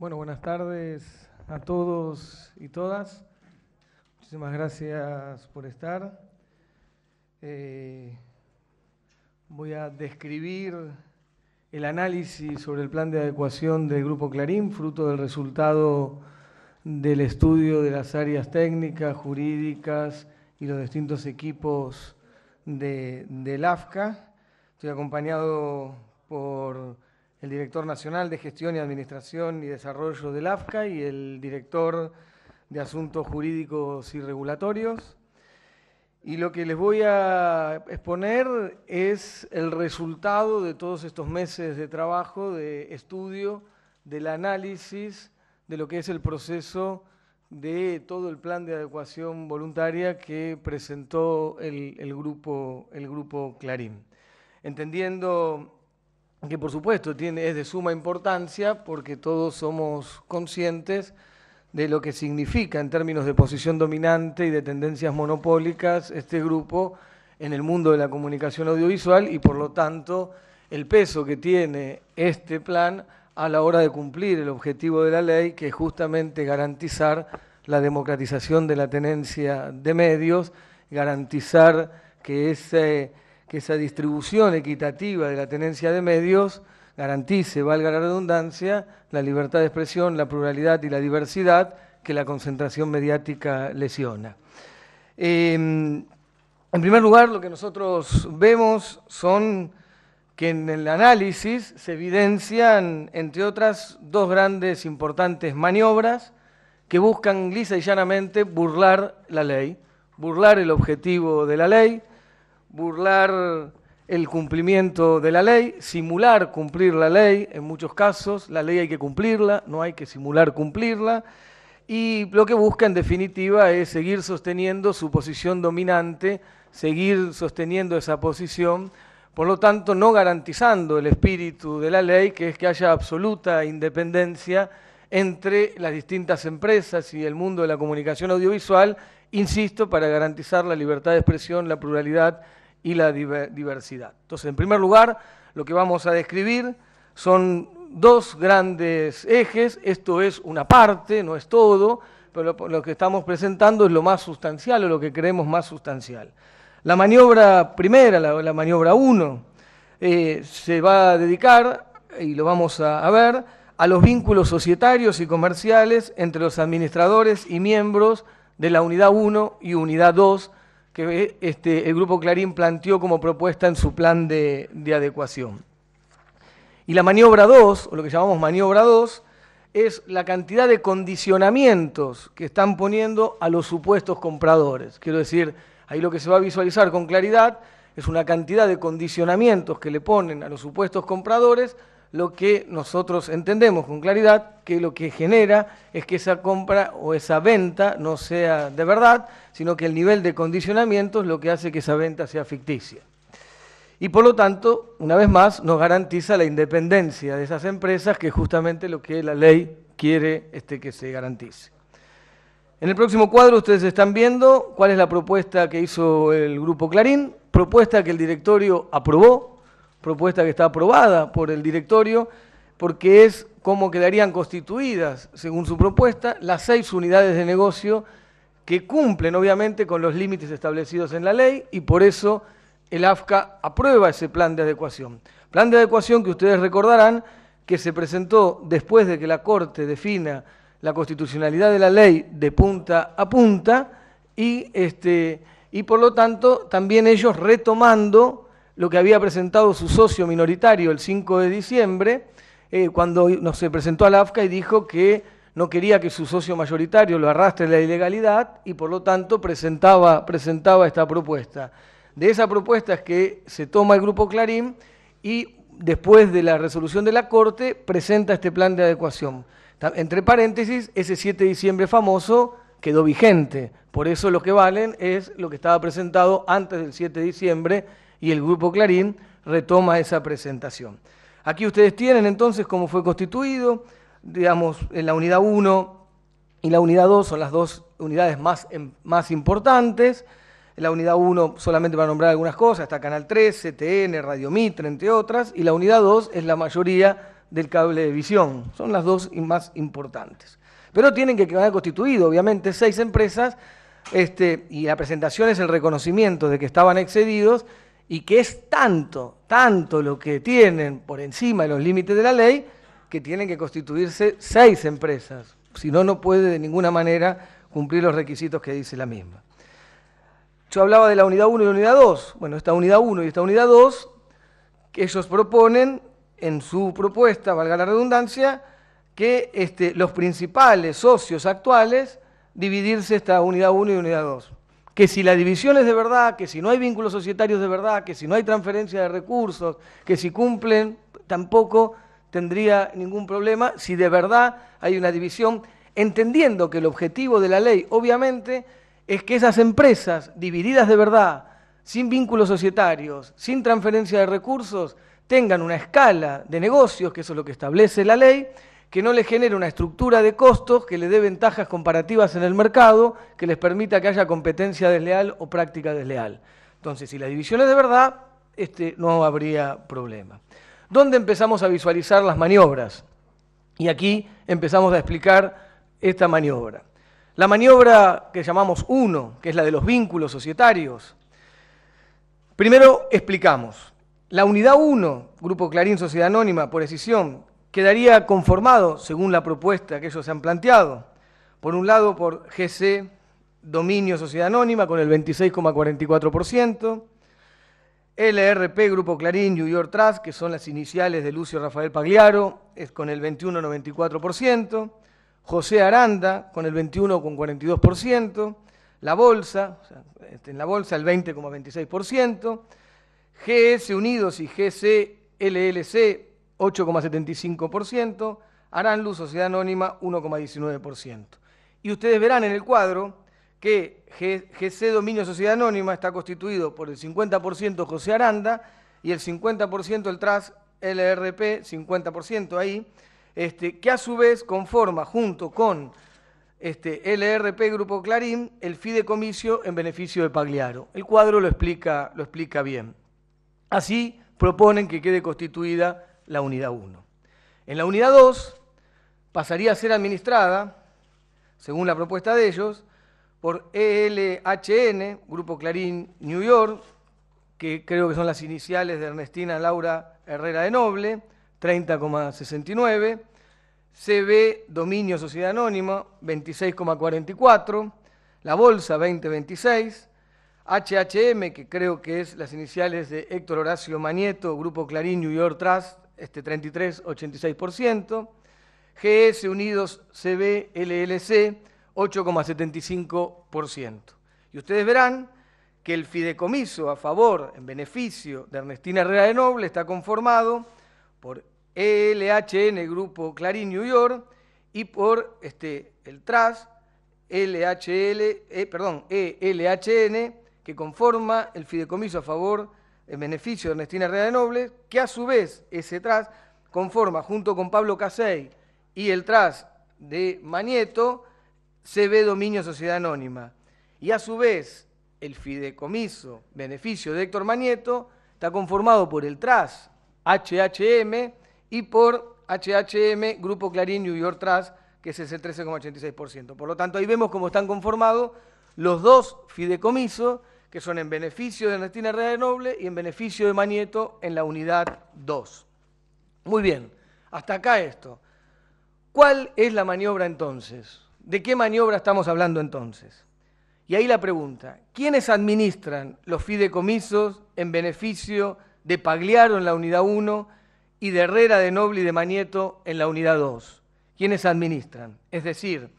Bueno, buenas tardes a todos y todas. Muchísimas gracias por estar. Eh, voy a describir el análisis sobre el plan de adecuación del Grupo Clarín, fruto del resultado del estudio de las áreas técnicas, jurídicas y los distintos equipos de, del AFCA. Estoy acompañado por el director nacional de Gestión y Administración y Desarrollo del AFCA y el director de Asuntos Jurídicos y Regulatorios. Y lo que les voy a exponer es el resultado de todos estos meses de trabajo, de estudio, del análisis de lo que es el proceso de todo el plan de adecuación voluntaria que presentó el, el, grupo, el grupo Clarín. Entendiendo que por supuesto tiene, es de suma importancia porque todos somos conscientes de lo que significa en términos de posición dominante y de tendencias monopólicas este grupo en el mundo de la comunicación audiovisual y por lo tanto el peso que tiene este plan a la hora de cumplir el objetivo de la ley, que es justamente garantizar la democratización de la tenencia de medios, garantizar que ese que esa distribución equitativa de la tenencia de medios garantice, valga la redundancia, la libertad de expresión, la pluralidad y la diversidad que la concentración mediática lesiona. Em, en primer lugar, lo que nosotros vemos son que en el análisis se evidencian, entre otras, dos grandes importantes maniobras que buscan lisa y llanamente burlar la ley, burlar el objetivo de la ley, burlar el cumplimiento de la ley, simular cumplir la ley, en muchos casos la ley hay que cumplirla, no hay que simular cumplirla, y lo que busca en definitiva es seguir sosteniendo su posición dominante, seguir sosteniendo esa posición, por lo tanto no garantizando el espíritu de la ley, que es que haya absoluta independencia entre las distintas empresas y el mundo de la comunicación audiovisual, insisto, para garantizar la libertad de expresión, la pluralidad, y la diversidad. Entonces, en primer lugar, lo que vamos a describir son dos grandes ejes, esto es una parte, no es todo, pero lo, que estamos presentando es lo más sustancial o lo que creemos más sustancial. La maniobra primera, la, maniobra 1, eh, se va a dedicar, y lo vamos a, a ver, a los vínculos societarios y comerciales entre los administradores y miembros de la Unidad 1 y Unidad 2 que este, el Grupo Clarín planteó como propuesta en su plan de, de adecuación. Y la maniobra 2, o lo que llamamos maniobra 2, es la cantidad de condicionamientos que están poniendo a los supuestos compradores. Quiero decir, ahí lo que se va a visualizar con claridad es una cantidad de condicionamientos que le ponen a los supuestos compradores lo que nosotros entendemos con claridad que lo que genera es que esa compra o esa venta no sea de verdad, sino que el nivel de condicionamiento es lo que hace que esa venta sea ficticia. Y por lo tanto, una vez más, nos garantiza la independencia de esas empresas, que es justamente lo que la ley quiere este, que se garantice. En el próximo cuadro ustedes están viendo cuál es la propuesta que hizo el Grupo Clarín, propuesta que el directorio aprobó propuesta que está aprobada por el directorio, porque es cómo quedarían constituidas, según su propuesta, las seis unidades de negocio que cumplen obviamente con los límites establecidos en la ley y por eso el AFCA aprueba ese plan de adecuación. Plan de adecuación que ustedes recordarán que se presentó después de que la Corte defina la constitucionalidad de la ley de punta a punta y, este, y por lo tanto también ellos retomando lo que había presentado su socio minoritario el 5 de diciembre, eh, cuando se presentó a la AFCA y dijo que no quería que su socio mayoritario lo arrastre la ilegalidad y por lo tanto presentaba, presentaba esta propuesta. De esa propuesta es que se toma el Grupo Clarín y después de la resolución de la Corte presenta este plan de adecuación. Entre paréntesis, ese 7 de diciembre famoso quedó vigente. Por eso lo que valen es lo que estaba presentado antes del 7 de diciembre y el Grupo Clarín retoma esa presentación. Aquí ustedes tienen entonces cómo fue constituido, digamos, en la unidad 1 y la unidad 2 son las dos unidades más, em, más importantes. la unidad 1, solamente para nombrar algunas cosas, está Canal 3, CTN, Radio Mitre, entre otras, y la unidad 2 es la mayoría del cable de visión. Son las dos más importantes. Pero tienen que quedar constituido, obviamente, seis empresas, este, y la presentación es el reconocimiento de que estaban excedidos y que es tanto, tanto lo que tienen por encima de los límites de la ley, que tienen que constituirse seis empresas, si no, no puede de ninguna manera cumplir los requisitos que dice la misma. Yo hablaba de la unidad 1 y la unidad 2. Bueno, esta unidad 1 y esta unidad 2, que ellos proponen en su propuesta, valga la redundancia, que este, los principales socios actuales dividirse esta unidad 1 y unidad 2 que si la división es de verdad, que si no hay vínculos societarios de verdad, que si no hay transferencia de recursos, que si cumplen, tampoco tendría ningún problema si de verdad hay una división, entendiendo que el objetivo de la ley, obviamente, es que esas empresas divididas de verdad, sin vínculos societarios, sin transferencia de recursos, tengan una escala de negocios, que eso es lo que establece la ley, que no le genere una estructura de costos que le dé ventajas comparativas en el mercado, que les permita que haya competencia desleal o práctica desleal. Entonces, si la división es de verdad, este, no habría problema. ¿Dónde empezamos a visualizar las maniobras? Y aquí empezamos a explicar esta maniobra. La maniobra que llamamos 1, que es la de los vínculos societarios. Primero explicamos. La unidad 1, Grupo Clarín Sociedad Anónima, por decisión, quedaría conformado, según la propuesta que ellos se han planteado, por un lado por GC Dominio Sociedad Anónima con el 26,44%, LRP Grupo Clarín New York Trust, que son las iniciales de Lucio Rafael Pagliaro, es con el 21,94%, José Aranda con el 21,42%, La Bolsa, este, en La Bolsa el 20,26%, GS Unidos y GC LLC 8,75%, Aranlu, Sociedad Anónima, 1,19%. Y ustedes verán en el cuadro que GC Dominio Sociedad Anónima está constituido por el 50% José Aranda y el 50% el TRAS LRP, 50% ahí, este, que a su vez conforma junto con este, LRP Grupo Clarín el fideicomiso en beneficio de Pagliaro. El cuadro lo explica, lo explica bien. Así proponen que quede constituida la unidad 1. En la unidad 2 pasaría a ser administrada, según la propuesta de ellos, por ELHN, Grupo Clarín New York, que creo que son las iniciales de Ernestina Laura Herrera de Noble, 30,69, CB Dominio Sociedad Anónima, 26,44, La Bolsa, 20,26, HHM, que creo que es las iniciales de Héctor Horacio Manieto, Grupo Clarín New York Trust, este 33,86%, GS e Unidos CB LLC 8,75%. Y ustedes verán que el fideicomiso a favor, en beneficio de Ernestina Herrera de Noble, está conformado por ELHN Grupo Clarín New York y por este, el TRAS, LHL, eh, perdón, ELHN, que conforma el fideicomiso a favor el beneficio de Ernestina Herrera de Nobles, que a su vez ese tras conforma junto con Pablo Casey y el tras de Manieto CB Dominio Sociedad Anónima. Y a su vez el fideicomiso beneficio de Héctor Manieto está conformado por el tras HHM y por HHM Grupo Clarín New York TRAS, que es el 13,86%. Por lo tanto, ahí vemos cómo están conformados los dos fideicomisos que son en beneficio de Ernestina Herrera de Noble y en beneficio de Manieto en la unidad 2. Muy bien, hasta acá esto. ¿Cuál es la maniobra entonces? ¿De qué maniobra estamos hablando entonces? Y ahí la pregunta, ¿quiénes administran los fideicomisos en beneficio de Pagliaro en la unidad 1 y de Herrera de Noble y de Manieto en la unidad 2? ¿Quiénes administran? Es decir,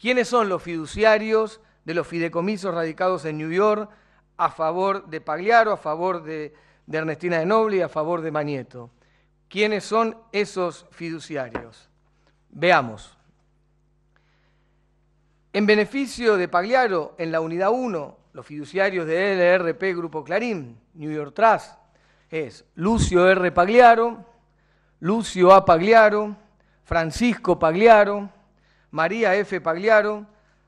¿quiénes son los fiduciarios de los fideicomisos radicados en New York, a favor de Pagliaro, a favor de, Ernestina de Noble y a favor de Manieto. ¿Quiénes son esos fiduciarios? Veamos. En beneficio de Pagliaro, en la unidad 1, los fiduciarios de LRP Grupo Clarín, New York Trust, es Lucio R. Pagliaro, Lucio A. Pagliaro, Francisco Pagliaro, María F. Pagliaro,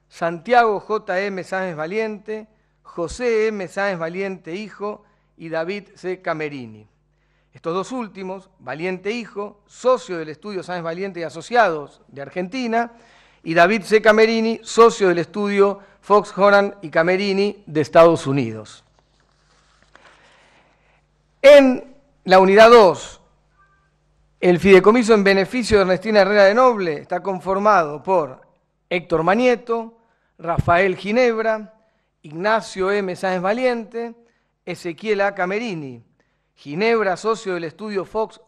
Santiago M Sáenz Valiente, José M. Sáenz Valiente Hijo y David C. Camerini. Estos dos últimos, Valiente Hijo, socio del estudio Sáenz Valiente y Asociados de Argentina, y David C. Camerini, socio del estudio Fox, Horan y Camerini de Estados Unidos. En la unidad 2, el fideicomiso en beneficio de Ernestina Herrera de Noble está conformado por Héctor Manieto, Rafael Ginebra, Ignacio M. Sáenz Valiente, Ezequiel A. Camerini, Ginebra, socio del estudio Fox,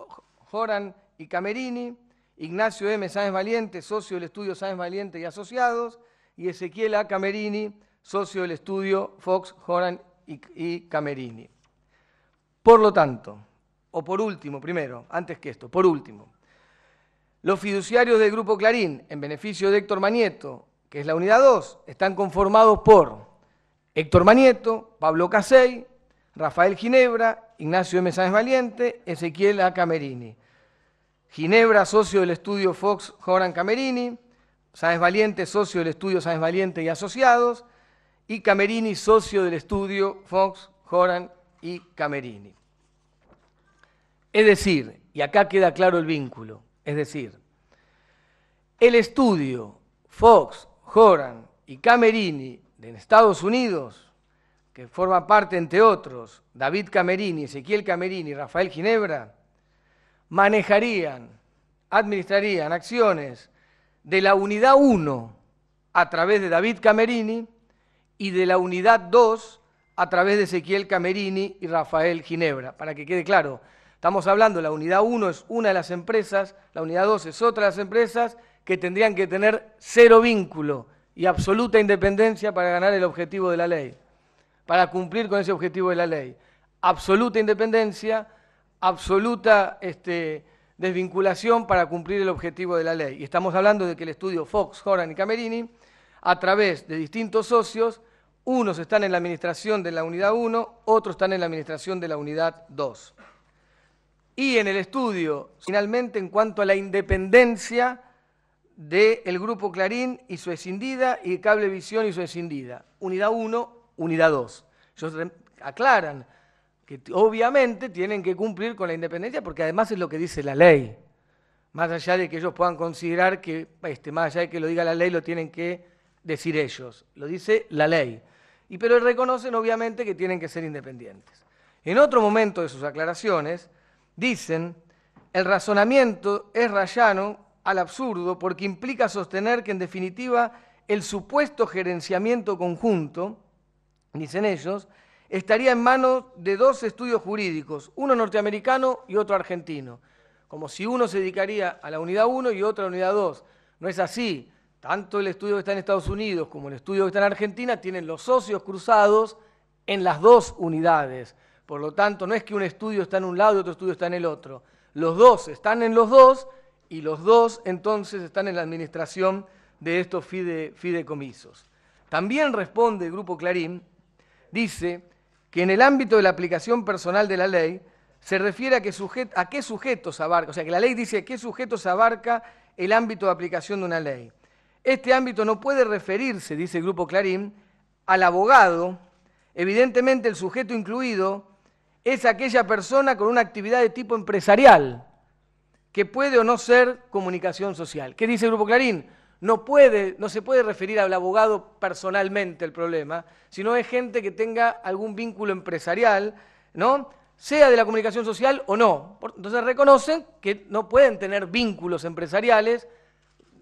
Joran y Camerini, Ignacio M. Sáenz Valiente, socio del estudio Sáenz Valiente y Asociados, y Ezequiel A. Camerini, socio del estudio Fox, Joran y, y Camerini. Por lo tanto, o por último, primero, antes que esto, por último, los fiduciarios del Grupo Clarín, en beneficio de Héctor Manieto, que es la unidad 2, están conformados por Héctor Manieto, Pablo Casey, Rafael Ginebra, Ignacio M. Sáenz Valiente, Ezequiel A. Camerini. Ginebra, socio del estudio Fox Joran Camerini, Sáenz Valiente, socio del estudio Sáenz Valiente y Asociados, y Camerini, socio del estudio Fox Joran y Camerini. Es decir, y acá queda claro el vínculo, es decir, el estudio Fox, Joran y Camerini de Estados Unidos, que forma parte, entre otros, David Camerini, Ezequiel Camerini, y Rafael Ginebra, manejarían, administrarían acciones de la unidad 1 a través de David Camerini y de la unidad 2 a través de Ezequiel Camerini y Rafael Ginebra. Para que quede claro, estamos hablando, la unidad 1 es una de las empresas, la unidad 2 es otra de las empresas que tendrían que tener cero vínculo y absoluta independencia para ganar el objetivo de la ley, para cumplir con ese objetivo de la ley. Absoluta independencia, absoluta este, desvinculación para cumplir el objetivo de la ley. Y estamos hablando de que el estudio Fox, Horan y Camerini, a través de distintos socios, unos están en la administración de la unidad 1, otros están en la administración de la unidad 2. Y en el estudio, finalmente, en cuanto a la independencia, del grupo Clarín y su escindida y Cablevisión y su escindida. Unidad 1, unidad 2. Ellos aclaran que obviamente tienen que cumplir con la independencia porque además es lo que dice la ley. Más allá de que ellos puedan considerar que, este, más allá de que lo diga la ley, lo tienen que decir ellos. Lo dice la ley. Y pero reconocen obviamente que tienen que ser independientes. En otro momento de sus aclaraciones, dicen, el razonamiento es rayano al absurdo porque implica sostener que en definitiva el supuesto gerenciamiento conjunto, dicen ellos, estaría en manos de dos estudios jurídicos, uno norteamericano y otro argentino, como si uno se dedicaría a la unidad 1 y otro a la unidad 2. No es así. Tanto el estudio que está en Estados Unidos como el estudio que está en Argentina tienen los socios cruzados en las dos unidades. Por lo tanto, no es que un estudio está en un lado y otro estudio está en el otro. Los dos están en los dos y los dos entonces están en la administración de estos fideicomisos. También responde el Grupo Clarín, dice que en el ámbito de la aplicación personal de la ley se refiere a, que a qué sujetos abarca, o sea que la ley dice qué sujetos abarca el ámbito de aplicación de una ley. Este ámbito no puede referirse, dice el Grupo Clarín, al abogado. Evidentemente el sujeto incluido es aquella persona con una actividad de tipo empresarial, que puede o no ser comunicación social. ¿Qué dice el Grupo Clarín? No, puede, no se puede referir al abogado personalmente el problema, sino es gente que tenga algún vínculo empresarial, ¿no? sea de la comunicación social o no. Entonces reconocen que no pueden tener vínculos empresariales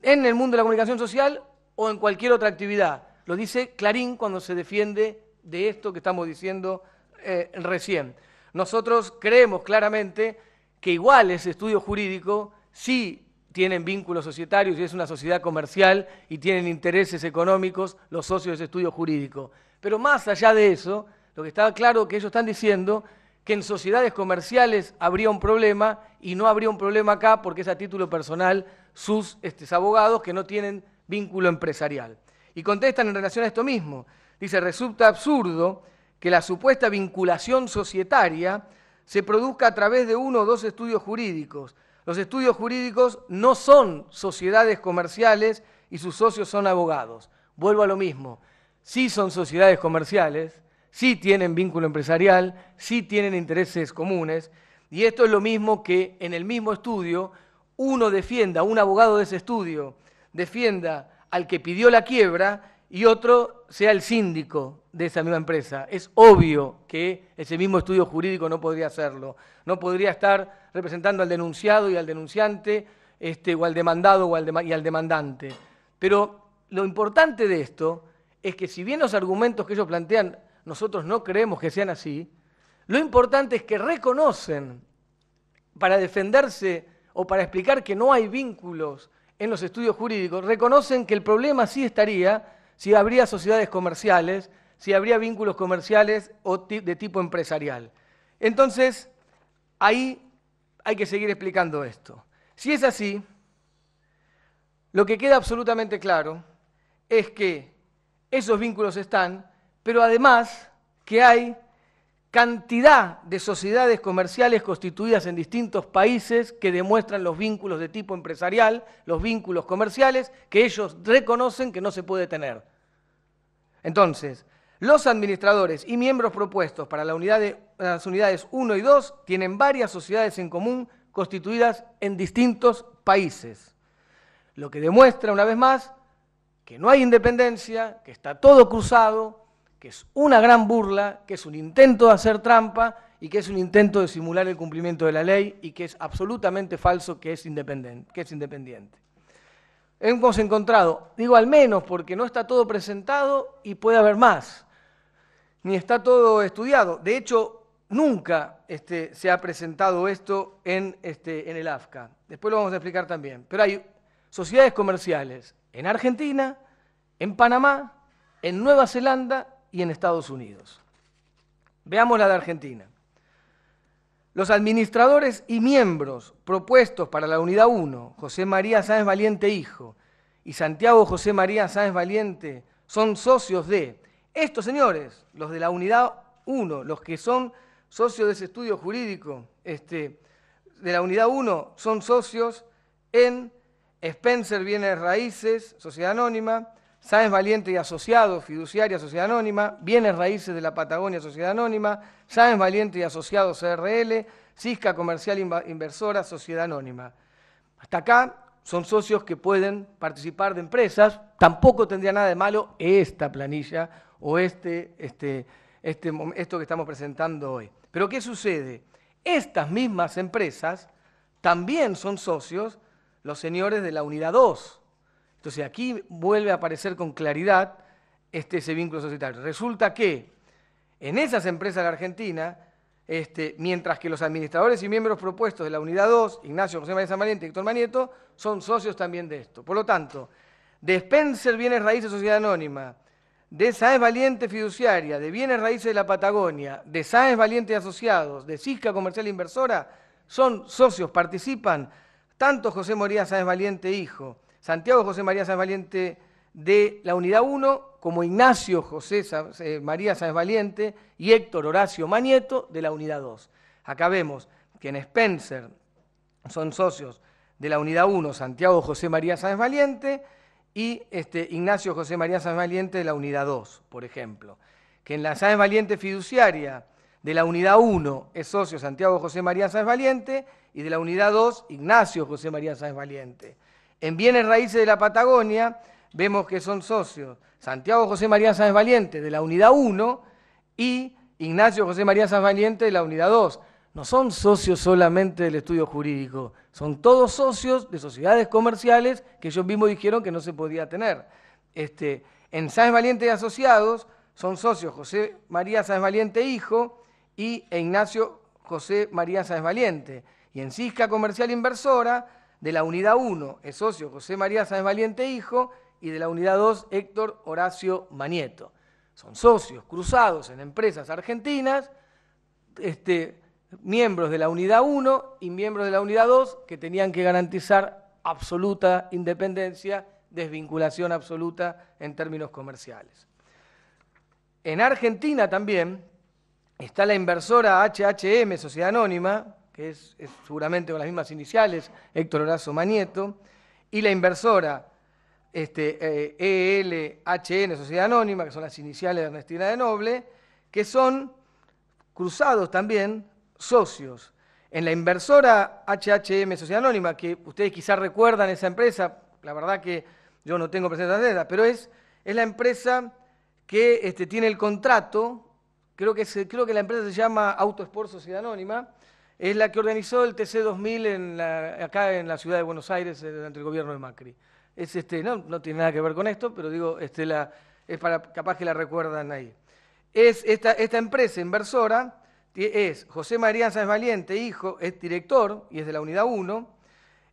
en el mundo de la comunicación social o en cualquier otra actividad. Lo dice Clarín cuando se defiende de esto que estamos diciendo eh, recién. Nosotros creemos claramente que igual ese estudio jurídico, sí tienen vínculos societarios y es una sociedad comercial y tienen intereses económicos los socios de ese estudio jurídico. Pero más allá de eso, lo que está claro que ellos están diciendo que en sociedades comerciales habría un problema y no habría un problema acá porque es a título personal sus este, abogados que no tienen vínculo empresarial. Y contestan en relación a esto mismo. Dice, resulta absurdo que la supuesta vinculación societaria se produzca a través de uno o dos estudios jurídicos. Los estudios jurídicos no son sociedades comerciales y sus socios son abogados. Vuelvo a lo mismo. Sí son sociedades comerciales, sí tienen vínculo empresarial, sí tienen intereses comunes. Y esto es lo mismo que en el mismo estudio uno defienda, un abogado de ese estudio defienda al que pidió la quiebra y otro sea el síndico de esa misma empresa. Es obvio que ese mismo estudio jurídico no podría hacerlo. No podría estar representando al denunciado y al denunciante, este, o al demandado o al y al demandante. Pero lo importante de esto es que si bien los argumentos que ellos plantean nosotros no creemos que sean así, lo importante es que reconocen para defenderse o para explicar que no hay vínculos en los estudios jurídicos, reconocen que el problema sí estaría si habría sociedades comerciales si habría vínculos comerciales o de tipo empresarial. Entonces, ahí hay que seguir explicando esto. Si es así, lo que queda absolutamente claro es que esos vínculos están, pero además que hay cantidad de sociedades comerciales constituidas en distintos países que demuestran los vínculos de tipo empresarial, los vínculos comerciales, que ellos reconocen que no se puede tener. Entonces, los administradores y miembros propuestos para las unidades 1 y 2 tienen varias sociedades en común constituidas en distintos países, lo que demuestra una vez más que no hay independencia, que está todo cruzado, que es una gran burla, que es un intento de hacer trampa y que es un intento de simular el cumplimiento de la ley y que es absolutamente falso Que es independiente hemos encontrado, digo al menos porque no está todo presentado y puede haber más, ni está todo estudiado. De hecho, nunca este, se ha presentado esto en, este, en el AFCA. Después lo vamos a explicar también. Pero hay sociedades comerciales en Argentina, en Panamá, en Nueva Zelanda y en Estados Unidos. Veamos la de Argentina. Los administradores y miembros propuestos para la Unidad 1, José María Sáenz Valiente Hijo y Santiago José María Sáenz Valiente, son socios de estos señores, los de la unidad 1, los que son socios de ese estudio jurídico este, de la unidad 1, son socios en Spencer Bienes Raíces, Sociedad Anónima, Sáenz Valiente y Asociados, Fiduciaria, Sociedad Anónima, Bienes Raíces de la Patagonia, Sociedad Anónima, Sáenz Valiente y Asociados, CRL, Cisca Comercial Inversora, Sociedad Anónima. Hasta acá son socios que pueden participar de empresas, tampoco tendría nada de malo esta planilla o este, este, este, esto que estamos presentando hoy. Pero ¿qué sucede? Estas mismas empresas también son socios los señores de la unidad 2. Entonces aquí vuelve a aparecer con claridad este, ese vínculo societario. Resulta que en esas empresas de Argentina, este, mientras que los administradores y miembros propuestos de la unidad 2, Ignacio José María Samariente y Héctor Manieto, son socios también de esto. Por lo tanto, Despenser Bienes Raíces Sociedad Anónima, de Sáenz Valiente Fiduciaria, de Bienes Raíces de la Patagonia, de Sáenz Valiente Asociados, de Cisca Comercial Inversora, son socios, participan tanto José María Sáenz Valiente Hijo, Santiago José María Sáenz Valiente de la Unidad 1, como Ignacio José eh, María Sáenz Valiente y Héctor Horacio Manieto de la Unidad 2. Acá vemos que en Spencer son socios de la Unidad 1 Santiago José María Sáenz Valiente, y este, Ignacio José María Sáenz Valiente de la Unidad 2, por ejemplo, que en la Sáenz Valiente fiduciaria de la Unidad 1 es socio Santiago José María Sáenz Valiente y de la Unidad 2 Ignacio José María Sáenz Valiente. En bienes raíces de la Patagonia vemos que son socios Santiago José María Sáenz Valiente de la Unidad 1 y Ignacio José María Sáenz Valiente de la Unidad 2. No son socios solamente del estudio jurídico, son todos socios de sociedades comerciales que ellos mismos dijeron que no se podía tener. Este, en Sáenz Valiente y Asociados son socios José María Sáenz Valiente Hijo y e Ignacio José María Sáenz Valiente. Y en Cisca Comercial Inversora, de la unidad 1 es socio José María Sáenz Valiente Hijo y de la unidad 2 Héctor Horacio Manieto. Son socios cruzados en empresas argentinas, este, miembros de la unidad 1 y miembros de la unidad 2 que tenían que garantizar absoluta independencia, desvinculación absoluta en términos comerciales. En Argentina también está la inversora HHM, Sociedad Anónima, que es, seguramente con las mismas iniciales, Héctor Horacio Manieto, y la inversora ELHN, este, eh, e Sociedad Anónima, que son las iniciales de Ernestina de Noble, que son cruzados también socios. En la inversora HHM Sociedad Anónima, que ustedes quizás recuerdan esa empresa, la verdad que yo no tengo presente pero es, es la empresa que este, tiene el contrato, creo que, creo que la empresa se llama Autosport Sociedad Anónima, es la que organizó el TC2000 en la, acá en la ciudad de Buenos Aires eh, durante el gobierno de Macri. Es este, no, no tiene nada que ver con esto, pero digo, este, es para, capaz que la recuerdan ahí. Es esta, esta empresa inversora es José María Sáenz Valiente, hijo, es director y es de la unidad 1,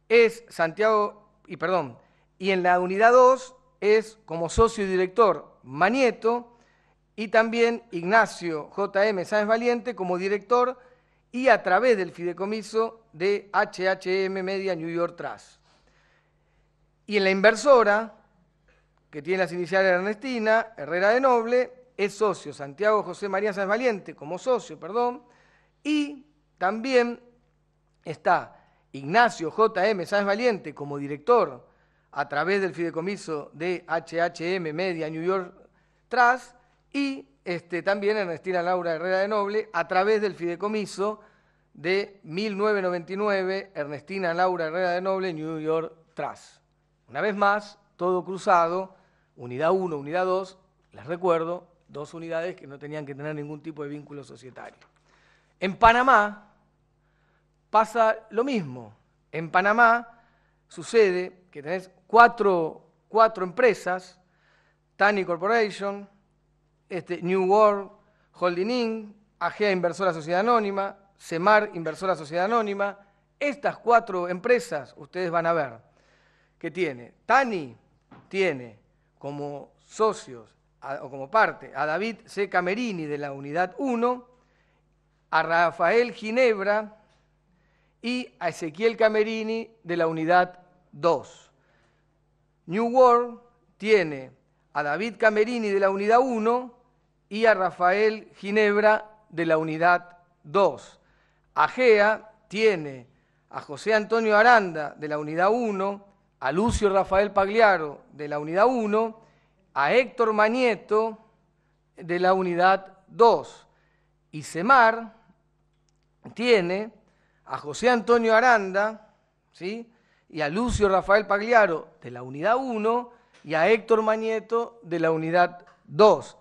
es Santiago, y perdón, y en la unidad 2 es como socio y director Manieto y también Ignacio J.M. Sáenz Valiente como director y a través del fideicomiso de HHM Media New York Trust. Y en la inversora, que tiene las iniciales Ernestina, Herrera de Noble, es socio Santiago José María Sáenz Valiente como socio, perdón, y también está Ignacio J.M. Sáenz Valiente como director a través del fideicomiso de HHM Media New York Trust y este, también Ernestina Laura Herrera de Noble a través del fideicomiso de 1999 Ernestina Laura Herrera de Noble New York Trust. Una vez más, todo cruzado, unidad 1, unidad 2, les recuerdo, dos unidades que no tenían que tener ningún tipo de vínculo societario. En Panamá pasa lo mismo. En Panamá sucede que tenés cuatro, cuatro empresas, Tani Corporation, este, New World Holding Inc., AGEA Inversora Sociedad Anónima, CEMAR Inversora Sociedad Anónima, estas cuatro empresas ustedes van a ver que tiene. Tani tiene como socios o como parte, a David C. Camerini de la Unidad 1, a Rafael Ginebra y a Ezequiel Camerini de la Unidad 2. New World tiene a David Camerini de la Unidad 1 y a Rafael Ginebra de la Unidad 2. AGEA tiene a José Antonio Aranda de la Unidad 1, a Lucio Rafael Pagliaro de la Unidad 1 a Héctor Mañeto de la unidad 2. Y Semar tiene a José Antonio Aranda ¿sí? y a Lucio Rafael Pagliaro de la unidad 1 y a Héctor Mañeto de la unidad 2.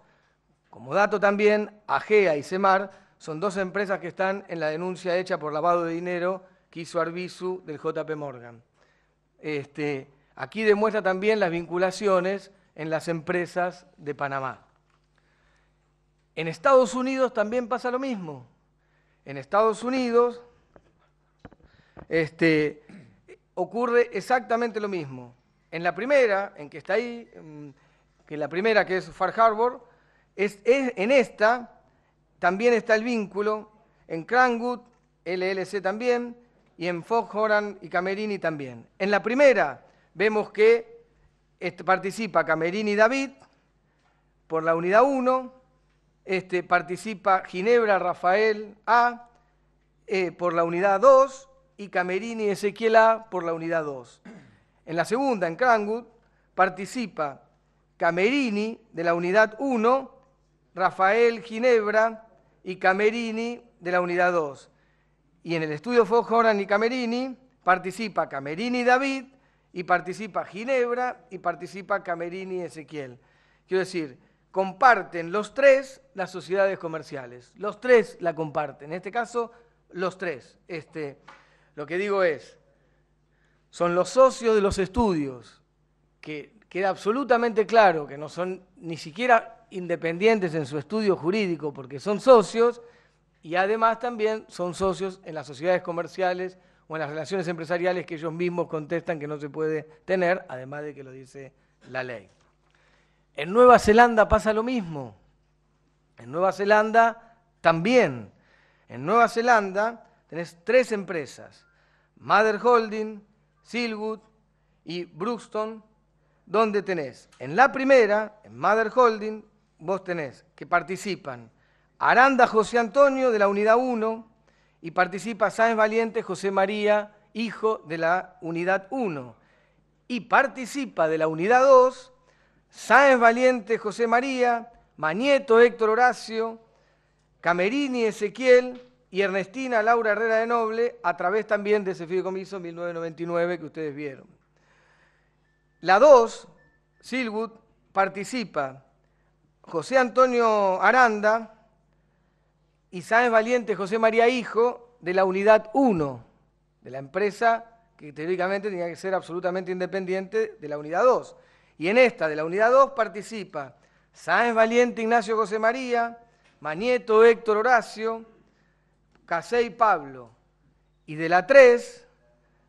Como dato también, AGEA y CEMAR son dos empresas que están en la denuncia hecha por lavado de dinero que hizo del JP Morgan. Este, aquí demuestra también las vinculaciones en las empresas de Panamá. En Estados Unidos también pasa lo mismo. En Estados Unidos este, ocurre exactamente lo mismo. En la primera, en que está ahí, mm, que la primera que es Far Harbor, es, en esta también está el vínculo, en Cranwood, LLC también, y en Fox, Horan y Camerini también. En la primera vemos que este, participa Camerini y David por la unidad 1, este, participa Ginebra Rafael A eh, por la unidad 2 y Camerini Ezequiel A por la unidad 2. En la segunda, en Cranwood, participa Camerini de la unidad 1, Rafael Ginebra y Camerini de la unidad 2. Y en el estudio Fojoran y Camerini participa Camerini David y participa Ginebra y participa Camerini y Ezequiel. Quiero decir, comparten los tres las sociedades comerciales. Los tres la comparten. En este caso, los tres. Este, lo que digo es, son los socios de los estudios, que queda absolutamente claro que no son ni siquiera independientes en su estudio jurídico porque son socios y además también son socios en las sociedades comerciales o en las relaciones empresariales que ellos mismos contestan que no se puede tener, además de que lo dice la ley. En Nueva Zelanda pasa lo mismo. En Nueva Zelanda también. En Nueva Zelanda tenés tres empresas, Mother Holding, Silwood y Brookston, donde tenés, en la primera, en Mother Holding, vos tenés que participan Aranda José Antonio de la Unidad 1, y participa Sáenz Valiente José María, hijo de la unidad 1. Y participa de la unidad 2 Sáenz Valiente José María, Manieto Héctor Horacio, Camerini Ezequiel y Ernestina Laura Herrera de Noble, a través también de ese fideicomiso 1999 que ustedes vieron. La 2, Silwood, participa José Antonio Aranda, y Sáenz Valiente José María Hijo de la Unidad 1, de la empresa que teóricamente tenía que ser absolutamente independiente de la Unidad 2. Y en esta, de la Unidad 2, participa Sáenz Valiente Ignacio José María, Manieto Héctor Horacio, Casey Pablo. Y de la 3,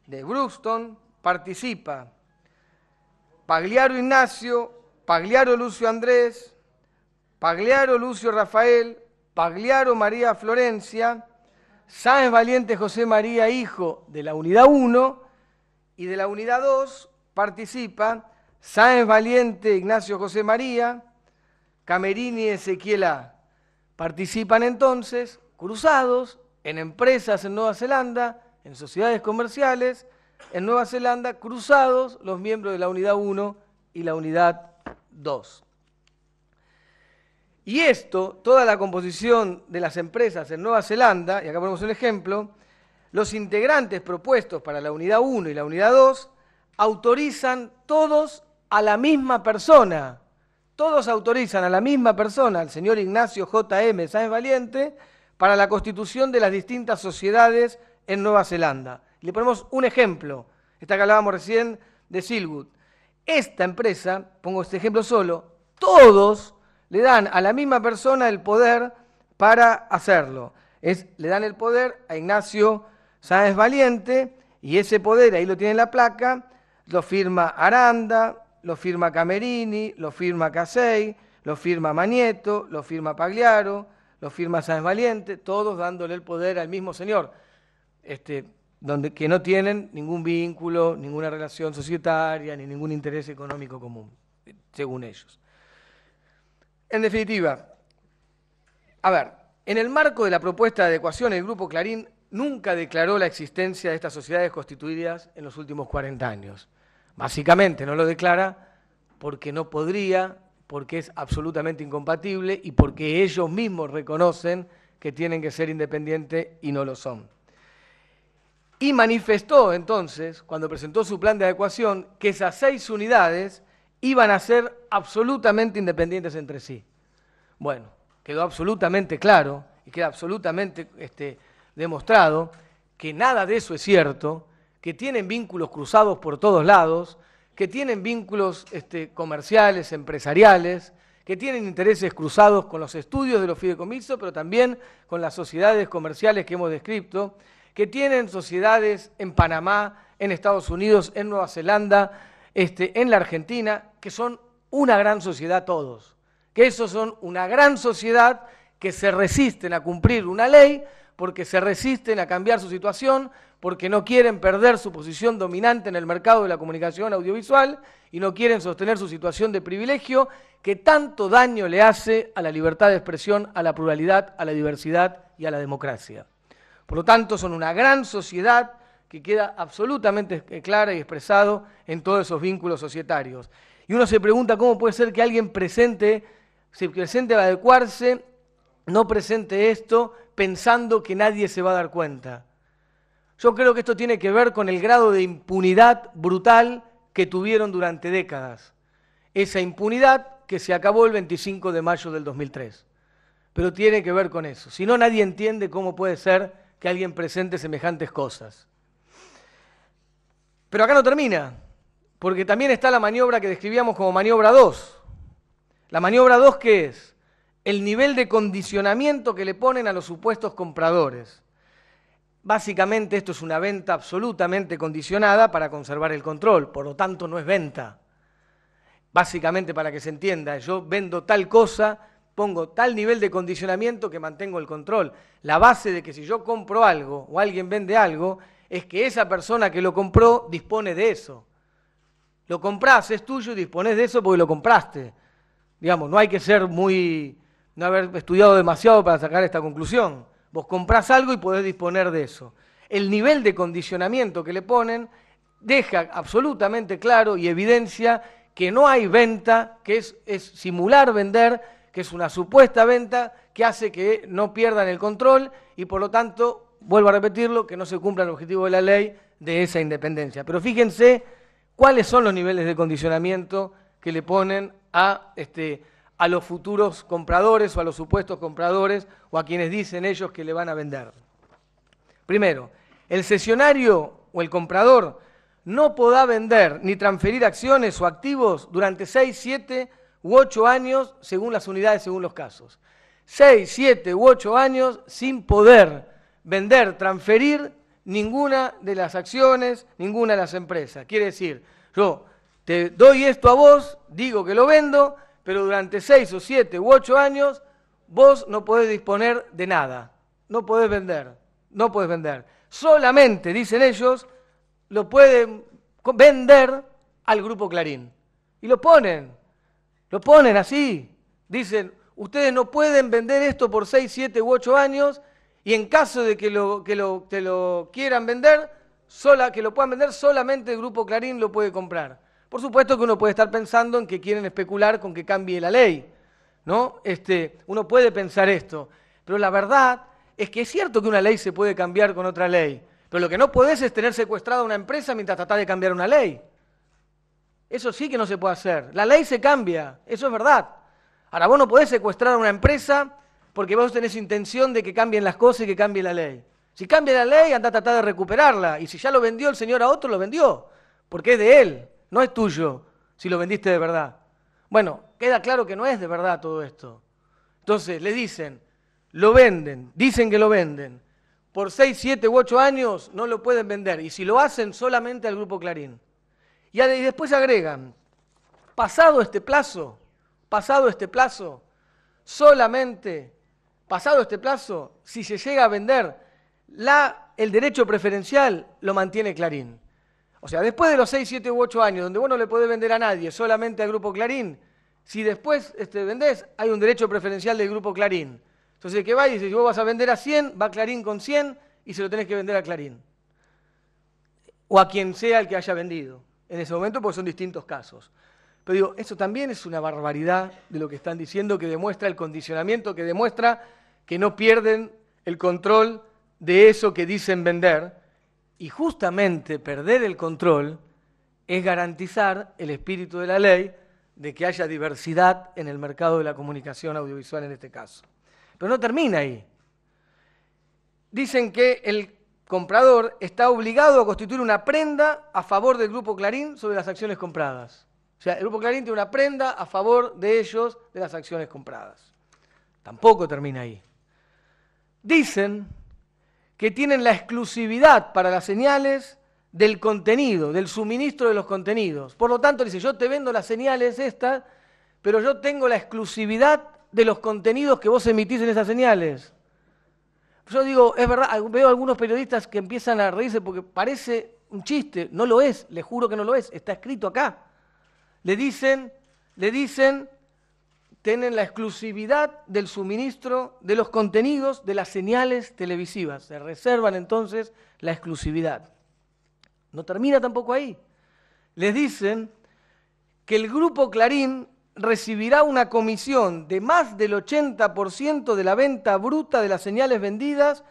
de Bruston, participa Pagliaro Ignacio, Pagliaro Lucio Andrés, Pagliaro Lucio Rafael, Pagliaro María Florencia, Sáenz Valiente José María Hijo de la Unidad 1 y de la Unidad 2 participa Sáenz Valiente Ignacio José María, Camerini Ezequiela, Participan entonces cruzados en empresas en Nueva Zelanda, en sociedades comerciales, en Nueva Zelanda, cruzados los miembros de la Unidad 1 y la Unidad 2. Y esto, toda la composición de las empresas en Nueva Zelanda, y acá ponemos un ejemplo, los integrantes propuestos para la unidad 1 y la unidad 2 autorizan todos a la misma persona. Todos autorizan a la misma persona, al señor Ignacio J.M. Sáenz Valiente, para la constitución de las distintas sociedades en Nueva Zelanda. Le ponemos un ejemplo, esta que hablábamos recién de Silwood. Esta empresa, pongo este ejemplo solo, todos le dan a la misma persona el poder para hacerlo. Es, le dan el poder a Ignacio Sáenz Valiente y ese poder, ahí lo tiene la placa, lo firma Aranda, lo firma Camerini, lo firma Casey, lo firma Manieto, lo firma Pagliaro, lo firma Sáenz Valiente, todos dándole el poder al mismo señor, este, que no tienen ningún vínculo, ninguna relación societaria, ni ningún interés económico común, según ellos. En definitiva, a ver, en el marco de la propuesta de adecuación, el Grupo Clarín nunca declaró la existencia de estas sociedades constituidas en los últimos 40 años. Básicamente no lo declara porque no podría, porque es absolutamente incompatible y porque ellos mismos reconocen que tienen que ser independientes y no lo son. Y manifestó entonces, cuando presentó su plan de adecuación, que esas seis unidades iban a ser absolutamente independientes entre sí. Bueno, quedó absolutamente claro y queda absolutamente este, demostrado que nada de eso es cierto, que tienen vínculos cruzados por todos lados, que tienen vínculos este, comerciales, empresariales, que tienen intereses cruzados con los estudios de los fideicomisos, pero también con las sociedades comerciales que hemos descrito, que tienen sociedades en Panamá, en Estados Unidos, en Nueva Zelanda, este, en la Argentina, que son una gran sociedad todos, que esos son una gran sociedad que se resisten a cumplir una ley porque se resisten a cambiar su situación, porque no quieren perder su posición dominante en el mercado de la comunicación audiovisual y no quieren sostener su situación de privilegio que tanto daño le hace a la libertad de expresión, a la pluralidad, a la diversidad y a la democracia. Por lo tanto, son una gran sociedad que queda absolutamente clara y expresado en todos esos vínculos societarios. Y uno se pregunta cómo puede ser que alguien presente, se presente a adecuarse, no presente esto, pensando que nadie se va a dar cuenta. Yo creo que esto tiene que ver con el grado de impunidad brutal que tuvieron durante décadas. Esa impunidad que se acabó el 25 de mayo del 2003. Pero tiene que ver con eso. Si no, nadie entiende cómo puede ser que alguien presente semejantes cosas. Pero acá no termina. Porque también está la maniobra que describíamos como maniobra 2. La maniobra 2 que es el nivel de condicionamiento que le ponen a los supuestos compradores. Básicamente esto es una venta absolutamente condicionada para conservar el control, por lo tanto no es venta. Básicamente para que se entienda, yo vendo tal cosa, pongo tal nivel de condicionamiento que mantengo el control. La base de que si yo compro algo o alguien vende algo es que esa persona que lo compró dispone de eso. Lo compras, es tuyo y disponés de eso porque lo compraste. Digamos, no hay que ser muy, no haber estudiado demasiado para sacar esta conclusión. Vos comprás algo y podés disponer de eso. El nivel de condicionamiento que le ponen deja absolutamente claro y evidencia que no hay venta, que es, es simular vender, que es una supuesta venta que hace que no pierdan el control y por lo tanto, vuelvo a repetirlo, que no se cumpla el objetivo de la ley de esa independencia. Pero fíjense cuáles son los niveles de condicionamiento que le ponen a, este, a los futuros compradores o a los supuestos compradores o a quienes dicen ellos que le van a vender. Primero, el sesionario o el comprador no podrá vender ni transferir acciones o activos durante 6, 7 u 8 años, según las unidades, según los casos. 6, 7 u 8 años sin poder vender, transferir ninguna de las acciones, ninguna de las empresas. Quiere decir, yo te doy esto a vos, digo que lo vendo, pero durante seis o siete u ocho años vos no podés disponer de nada, no podés vender, no podés vender. Solamente, dicen ellos, lo pueden vender al grupo Clarín. Y lo ponen, lo ponen así. Dicen, ustedes no pueden vender esto por seis, siete u ocho años y en caso de que, lo, te lo quieran vender, sola, que lo puedan vender, solamente el Grupo Clarín lo puede comprar. Por supuesto que uno puede estar pensando en que quieren especular con que cambie la ley, ¿no? Este, uno puede pensar esto, pero la verdad es que es cierto que una ley se puede cambiar con otra ley, pero lo que no podés es tener secuestrada una empresa mientras tratás de cambiar una ley. Eso sí que no se puede hacer. La ley se cambia, eso es verdad. Ahora vos no podés secuestrar a una empresa porque vos tenés intención de que cambien las cosas y que cambie la ley. Si cambia la ley, anda a tratar de recuperarla. Y si ya lo vendió el Señor a otro, lo vendió, porque es de Él, no es tuyo, si lo vendiste de verdad. Bueno, queda claro que no es de verdad todo esto. Entonces, le dicen, lo venden, dicen que lo venden. Por seis, siete u ocho años no lo pueden vender. Y si lo hacen, solamente al Grupo Clarín. Y después agregan, pasado este plazo, pasado este plazo, solamente pasado este plazo, si se llega a vender, la, el derecho preferencial lo mantiene Clarín. O sea, después de los 6, 7 u 8 años, donde vos no le podés vender a nadie, solamente al Grupo Clarín, si después este, vendés, hay un derecho preferencial del Grupo Clarín. Entonces, el que va y dice, si vos vas a vender a 100, va Clarín con 100 y se lo tenés que vender a Clarín. O a quien sea el que haya vendido. En ese momento, porque son distintos casos. Pero digo, eso también es una barbaridad de lo que están diciendo, que demuestra el condicionamiento, que demuestra que no pierden el control de eso que dicen vender. Y justamente perder el control es garantizar el espíritu de la ley de que haya diversidad en el mercado de la comunicación audiovisual en este caso. Pero no termina ahí. Dicen que el comprador está obligado a constituir una prenda a favor del grupo Clarín sobre las acciones compradas. O sea, el Grupo Clarín tiene una prenda a favor de ellos de las acciones compradas. Tampoco termina ahí. Dicen que tienen la exclusividad para las señales del contenido, del suministro de los contenidos. Por lo tanto, dice, yo te vendo las señales estas, pero yo tengo la exclusividad de los contenidos que vos emitís en esas señales. Yo digo, es verdad, veo algunos periodistas que empiezan a reírse porque parece un chiste, no lo es, les juro que no lo es, está escrito acá. Le dicen, le dicen, tienen la exclusividad del suministro de los contenidos de las señales televisivas. Se reservan entonces la exclusividad. No termina tampoco ahí. Les dicen que el grupo Clarín recibirá una comisión de más del 80% de la venta bruta de las señales vendidas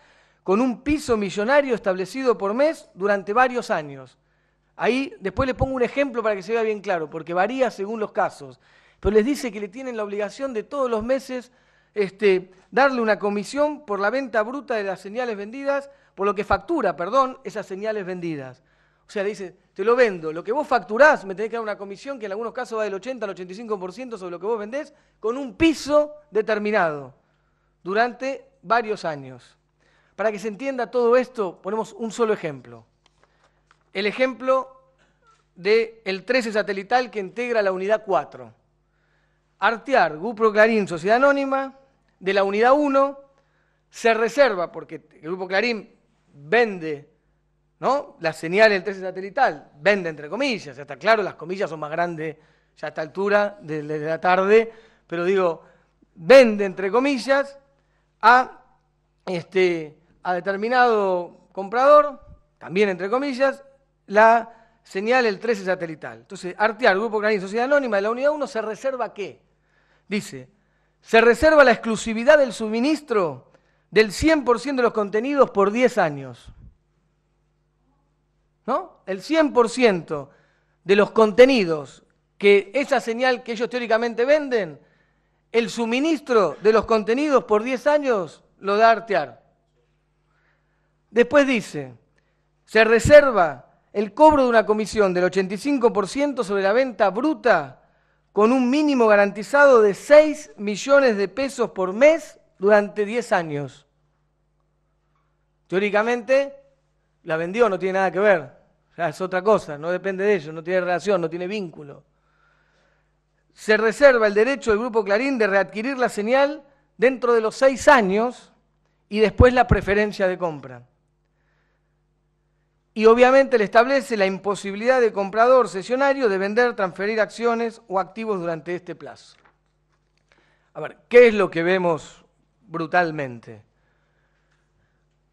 con un piso millonario establecido por mes durante varios años. Ahí después le pongo un ejemplo para que se vea bien claro, porque varía según los casos. Pero les dice que le tienen la obligación de todos los meses este, darle una comisión por la venta bruta de las señales vendidas, por lo que factura, perdón, esas señales vendidas. O sea, le dice, te lo vendo, lo que vos facturás me tenés que dar una comisión que en algunos casos va del 80 al 85% sobre lo que vos vendés, con un piso determinado, durante varios años. Para que se entienda todo esto, ponemos un solo ejemplo el ejemplo del 13 satelital que integra la unidad 4. Artear, Grupo Clarín, Sociedad Anónima, de la unidad 1, se reserva, porque el Grupo Clarín vende ¿no? la señal del 13 satelital, vende entre comillas, ya está claro, las comillas son más grandes ya a esta altura desde la tarde, pero digo, vende entre comillas a, este, a determinado comprador, también entre comillas, la señal el 13 satelital. Entonces, Artear, Grupo y Sociedad Anónima de la Unidad 1, ¿se reserva qué? Dice, se reserva la exclusividad del suministro del 100% de los contenidos por 10 años. ¿No? El 100% de los contenidos que esa señal que ellos teóricamente venden, el suministro de los contenidos por 10 años lo da Artear. Después dice, se reserva el cobro de una comisión del 85% sobre la venta bruta con un mínimo garantizado de 6 millones de pesos por mes durante 10 años. Teóricamente, la vendió, no tiene nada que ver. es otra cosa, no depende de ellos, no tiene relación, no tiene vínculo. Se reserva el derecho del Grupo Clarín de readquirir la señal dentro de los seis años y después la preferencia de compra y obviamente le establece la imposibilidad de comprador sesionario de vender, transferir acciones o activos durante este plazo. A ver, ¿qué es lo que vemos brutalmente?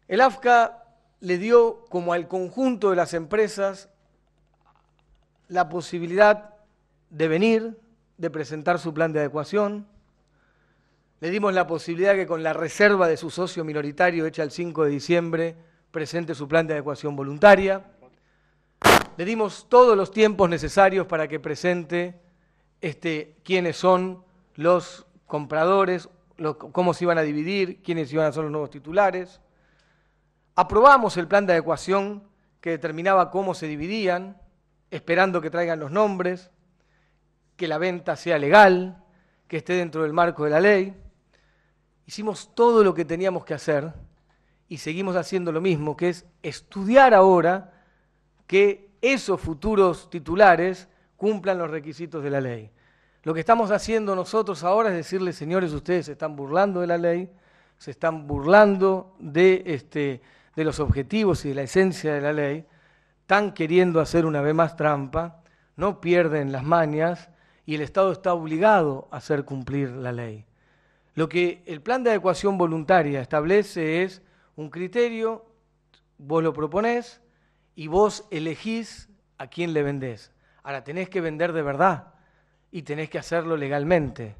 El AFCA le dio como al conjunto de las empresas la posibilidad de venir, de presentar su plan de adecuación. Le dimos la posibilidad que con la reserva de su socio minoritario hecha el 5 de diciembre presente su plan de adecuación voluntaria. Le dimos todos los tiempos necesarios para que presente este, quiénes son los compradores, cómo se iban a dividir, quiénes iban a ser los nuevos titulares. Aprobamos el plan de adecuación que determinaba cómo se dividían, esperando que traigan los nombres, que la venta sea legal, que esté dentro del marco de la ley. Hicimos todo lo que teníamos que hacer y seguimos haciendo lo mismo, que es estudiar ahora que esos futuros titulares cumplan los requisitos de la ley. Lo que estamos haciendo nosotros ahora es decirles, señores, ustedes se están burlando de la ley, se están burlando de, este, de los objetivos y de la esencia de la ley, están queriendo hacer una vez más trampa, no pierden las mañas y el Estado está obligado a hacer cumplir la ley. Lo que el plan de adecuación voluntaria establece es un criterio, vos lo proponés y vos elegís a quién le vendés. Ahora, tenés que vender de verdad y tenés que hacerlo legalmente.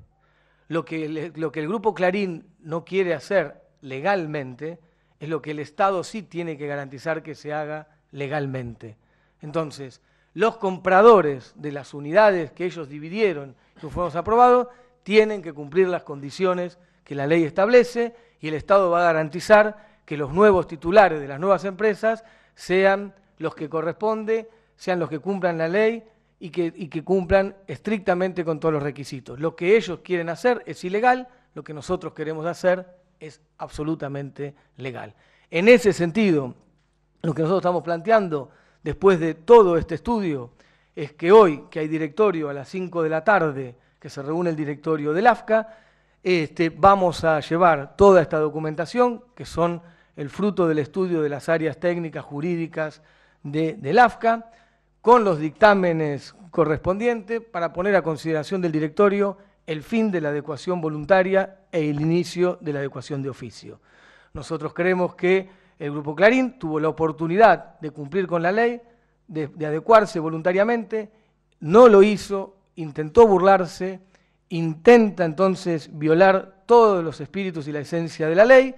Lo que, lo que el grupo Clarín no quiere hacer legalmente es lo que el Estado sí tiene que garantizar que se haga legalmente. Entonces, los compradores de las unidades que ellos dividieron que fuimos aprobados tienen que cumplir las condiciones que la ley establece y el Estado va a garantizar que los nuevos titulares de las nuevas empresas sean los que corresponde, sean los que cumplan la ley y que, cumplan estrictamente con todos los requisitos. Lo que ellos quieren hacer es ilegal, lo que nosotros queremos hacer es absolutamente legal. En ese sentido, lo que nosotros estamos planteando después de todo este estudio es que hoy, que hay directorio a las 5 de la tarde, que se reúne el directorio del AFCA, este, vamos a llevar toda esta documentación, que son el fruto del estudio de las áreas técnicas jurídicas del AFCA, con los dictámenes correspondientes para poner a consideración del directorio el fin de la adecuación voluntaria e el inicio de la adecuación de oficio. Nosotros creemos que el Grupo Clarín tuvo la oportunidad de cumplir con la ley, de adecuarse voluntariamente, no lo hizo, intentó burlarse, intenta entonces violar todos los espíritus y la esencia de la ley,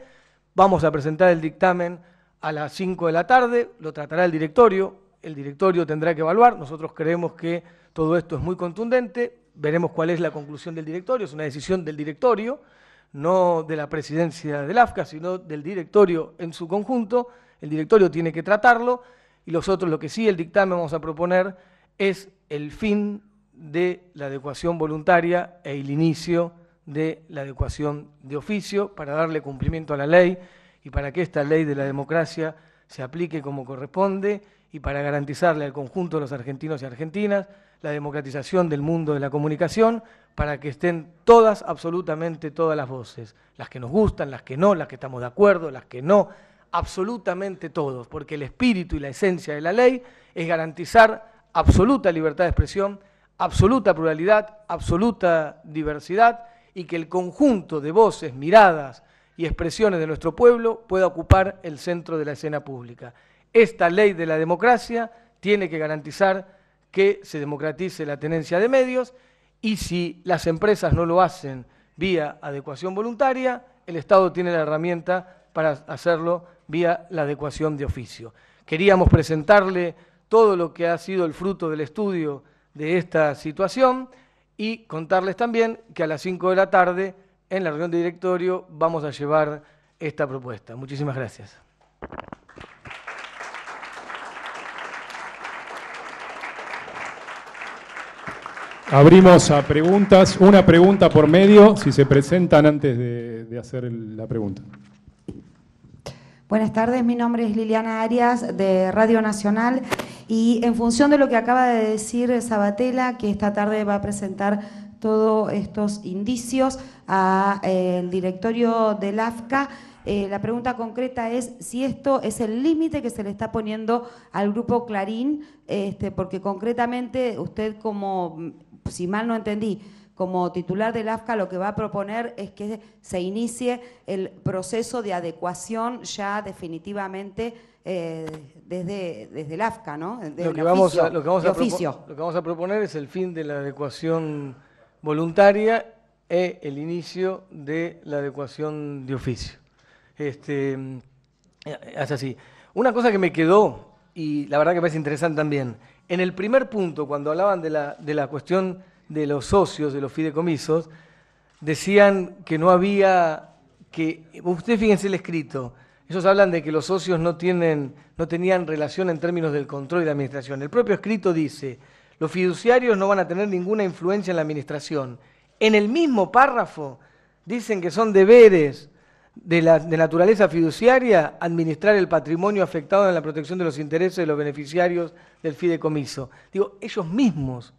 Vamos a presentar el dictamen a las 5 de la tarde, lo tratará el directorio, el directorio tendrá que evaluar, nosotros creemos que todo esto es muy contundente, veremos cuál es la conclusión del directorio, es una decisión del directorio, no de la presidencia del AFCA, sino del directorio en su conjunto, el directorio tiene que tratarlo, y nosotros lo que sí el dictamen vamos a proponer es el fin de la adecuación voluntaria e el inicio de la adecuación de oficio para darle cumplimiento a la ley y para que esta ley de la democracia se aplique como corresponde y para garantizarle al conjunto de los argentinos y argentinas la democratización del mundo de la comunicación para que estén todas, absolutamente todas las voces, las que nos gustan, las que no, las que estamos de acuerdo, las que no, absolutamente todos, porque el espíritu y la esencia de la ley es garantizar absoluta libertad de expresión, absoluta pluralidad, absoluta diversidad y que el conjunto de voces, miradas y expresiones de nuestro pueblo pueda ocupar el centro de la escena pública. Esta ley de la democracia tiene que garantizar que se democratice la tenencia de medios y si las empresas no lo hacen vía adecuación voluntaria, el Estado tiene la herramienta para hacerlo vía la adecuación de oficio. Queríamos presentarle todo lo que ha sido el fruto del estudio de esta situación. Y contarles también que a las 5 de la tarde, en la reunión de directorio, vamos a llevar esta propuesta. Muchísimas gracias. Abrimos a preguntas, una pregunta por medio, si se presentan antes de, hacer la pregunta. Buenas tardes, mi nombre es Liliana Arias de Radio Nacional y en función de lo que acaba de decir Sabatella, que esta tarde va a presentar todos estos indicios al eh, directorio del AFCA, eh, la pregunta concreta es si esto es el límite que se le está poniendo al grupo Clarín, este, porque concretamente usted como, si mal no entendí, como titular del AFCA lo que va a proponer es que se inicie el proceso de adecuación ya definitivamente eh, desde, desde el AFCA, ¿no? lo, que vamos a, lo, que vamos a proponer es el fin de la adecuación voluntaria e el inicio de la adecuación de oficio. Este, eh, así. Una cosa que me quedó, y la verdad que me parece interesante también, en el primer punto, cuando hablaban de la, de la cuestión de los socios, de los fideicomisos, decían que no había, que, usted fíjense el escrito, ellos hablan de que los socios no, tienen, no tenían relación en términos del control y la administración. El propio escrito dice, los fiduciarios no van a tener ninguna influencia en la administración. En el mismo párrafo dicen que son deberes de, naturaleza fiduciaria administrar el patrimonio afectado en la protección de los intereses de los beneficiarios del fideicomiso. Digo, ellos mismos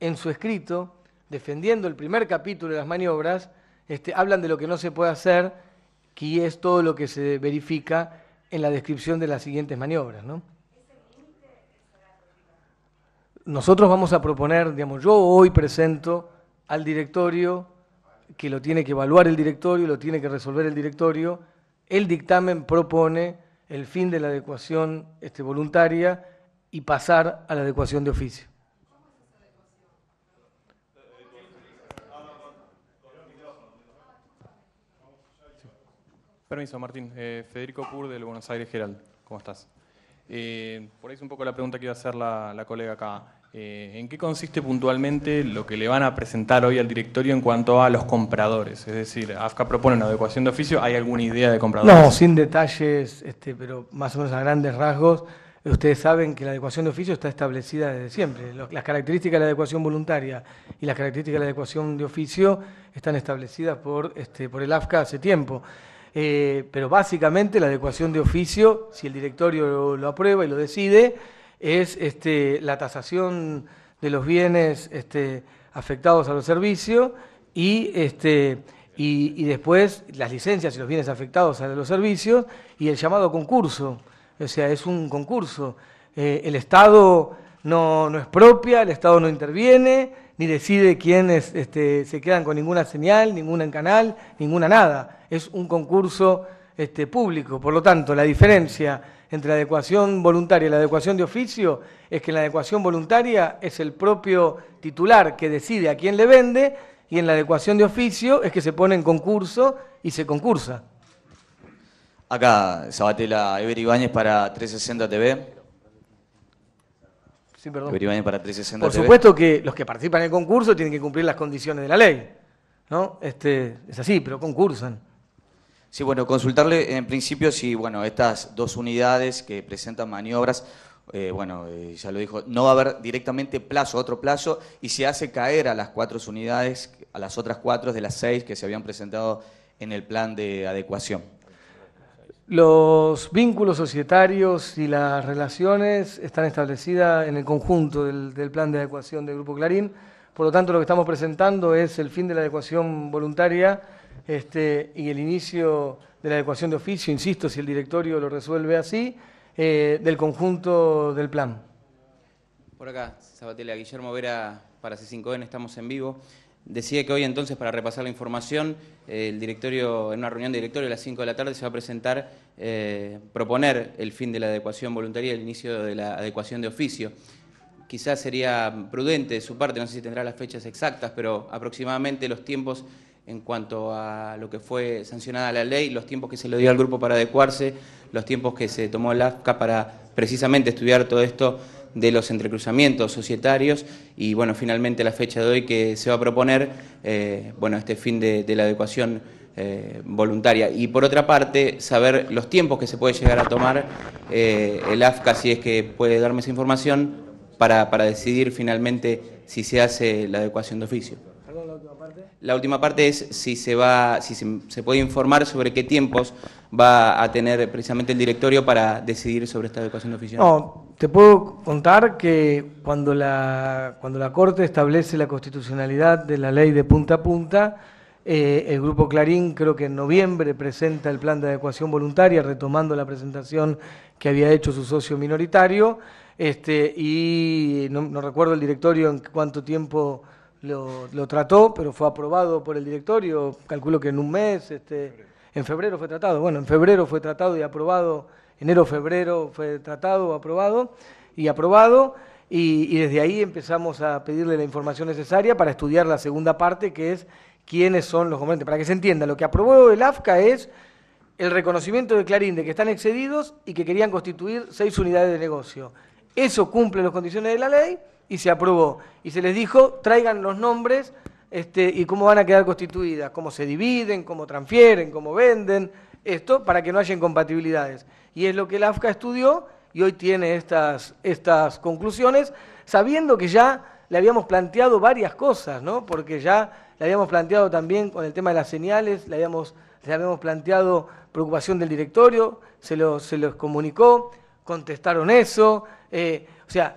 en su escrito, defendiendo el primer capítulo de las maniobras, este, hablan de lo que no se puede hacer que es todo lo que se verifica en la descripción de las siguientes maniobras. Nosotros vamos a proponer, digamos, yo hoy presento al directorio, que lo tiene que evaluar el directorio, lo tiene que resolver el directorio, el dictamen propone el fin de la adecuación este, voluntaria y pasar a la adecuación de oficio. Permiso, Martín. Eh, Federico Pur, del Buenos Aires geral ¿Cómo estás? Eh, por ahí es un poco la pregunta que iba a hacer la, colega acá. Eh, ¿En qué consiste puntualmente lo que le van a presentar hoy al directorio en cuanto a los compradores? Es decir, AFCA propone una adecuación de oficio, ¿hay alguna idea de compradores? No, sin detalles, este, pero más o menos a grandes rasgos. Ustedes saben que la adecuación de oficio está establecida desde siempre. Las características de la adecuación voluntaria y las características de la adecuación de oficio están establecidas por, este, por el AFCA hace tiempo. Eh, pero básicamente la adecuación de oficio, si el directorio lo, aprueba y lo decide, es este, la tasación de los bienes este, afectados a los servicios este, y, después las licencias y los bienes afectados a los servicios y el llamado concurso. O sea, es un concurso. Eh, el Estado no es propia, el Estado no interviene, ni decide quiénes este, se quedan con ninguna señal, ninguna en canal, ninguna nada. Es un concurso este, público. Por lo tanto, la diferencia entre la adecuación voluntaria y la adecuación de oficio es que en la adecuación voluntaria es el propio titular que decide a quién le vende y en la adecuación de oficio es que se pone en concurso y se concursa. Acá, sabatela Eber Ibáñez para 360 TV para Por supuesto que los que participan en el concurso tienen que cumplir las condiciones de la ley. ¿no? Este, es así, pero concursan. Sí, bueno, consultarle en principio si, bueno, estas dos unidades que presentan maniobras, eh, bueno, eh, ya lo dijo, no va a haber directamente plazo, otro plazo, y se hace caer a las cuatro unidades, a las otras cuatro de las seis que se habían presentado en el plan de adecuación. Los vínculos societarios y las relaciones están establecidas en el conjunto del, plan de adecuación del Grupo Clarín, por lo tanto lo que estamos presentando es el fin de la adecuación voluntaria este, y el inicio de la adecuación de oficio, insisto, si el directorio lo resuelve así, eh, del conjunto del plan. Por acá, Sabatella, Guillermo Vera para C5N, estamos en vivo. Decía que hoy entonces, para repasar la información, el directorio, en una reunión de directorio a las 5 de la tarde se va a presentar, eh, proponer el fin de la adecuación voluntaria el inicio de la adecuación de oficio. Quizás sería prudente de su parte, no sé si tendrá las fechas exactas, pero aproximadamente los tiempos en cuanto a lo que fue sancionada la ley, los tiempos que se le dio al grupo para adecuarse, los tiempos que se tomó el AFCA para precisamente estudiar todo esto de los entrecruzamientos societarios y bueno, finalmente la fecha de hoy que se va a proponer eh, bueno, este fin de, la adecuación eh, voluntaria. Y por otra parte, saber los tiempos que se puede llegar a tomar eh, el AFCA, si es que puede darme esa información, para, para decidir finalmente si se hace la adecuación de oficio. La última parte es si se va, si se, puede informar sobre qué tiempos va a tener precisamente el directorio para decidir sobre esta adecuación oficial. No, te puedo contar que cuando la, cuando la Corte establece la constitucionalidad de la ley de punta a punta, eh, el Grupo Clarín creo que en noviembre presenta el plan de adecuación voluntaria, retomando la presentación que había hecho su socio minoritario, este, y no, no recuerdo el directorio en cuánto tiempo lo, trató, pero fue aprobado por el directorio, calculo que en un mes, este, en febrero fue tratado, bueno, en febrero fue tratado y aprobado, enero-febrero fue tratado, aprobado y aprobado, y, desde ahí empezamos a pedirle la información necesaria para estudiar la segunda parte, que es quiénes son los componentes. Para que se entienda, lo que aprobó el AFCA es el reconocimiento de Clarín de que están excedidos y que querían constituir seis unidades de negocio. Eso cumple las condiciones de la ley, y se aprobó. Y se les dijo, traigan los nombres este, y cómo van a quedar constituidas, cómo se dividen, cómo transfieren, cómo venden, esto para que no haya incompatibilidades. Y es lo que el AFCA estudió y hoy tiene estas, estas conclusiones, sabiendo que ya le habíamos planteado varias cosas, porque ya le habíamos planteado también con el tema de las señales, le habíamos, habíamos planteado preocupación del directorio, se, se los comunicó, contestaron eso, eh, o sea,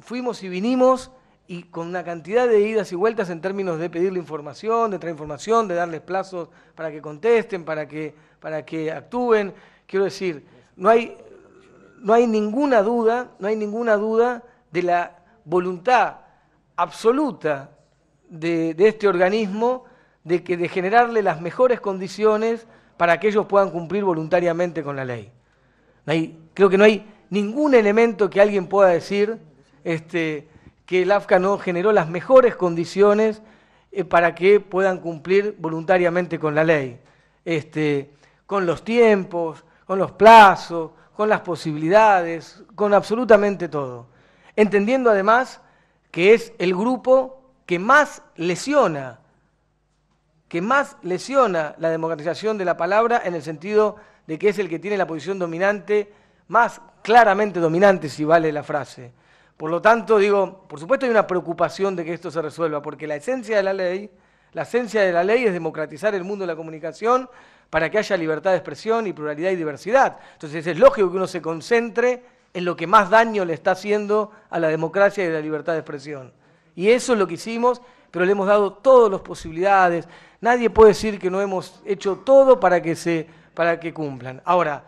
fuimos y vinimos y con una cantidad de idas y vueltas en términos de pedirle información, de traer información, de darles plazos para que contesten, para que, para que actúen. Quiero decir, no hay, no hay ninguna duda, no hay ninguna duda de la voluntad absoluta de, este organismo de, que, de generarle las mejores condiciones para que ellos puedan cumplir voluntariamente con la ley. creo que no hay ningún elemento que alguien pueda decir este, que el AFCA no generó las mejores condiciones eh, para que puedan cumplir voluntariamente con la ley, este, con los tiempos, con los plazos, con las posibilidades, con absolutamente todo. Entendiendo además que es el grupo que más lesiona, que más lesiona la democratización de la palabra en el sentido de que es el que tiene la posición dominante más claramente dominante, si vale la frase. Por lo tanto, digo, por supuesto hay una preocupación de que esto se resuelva, porque la esencia de la ley, la esencia de la ley es democratizar el mundo de la comunicación para que haya libertad de expresión y pluralidad y diversidad. Entonces es lógico que uno se concentre en lo que más daño le está haciendo a la democracia y a la libertad de expresión. Y eso es lo que hicimos, pero le hemos dado todas las posibilidades. Nadie puede decir que no hemos hecho todo para que, se, para que cumplan. Ahora,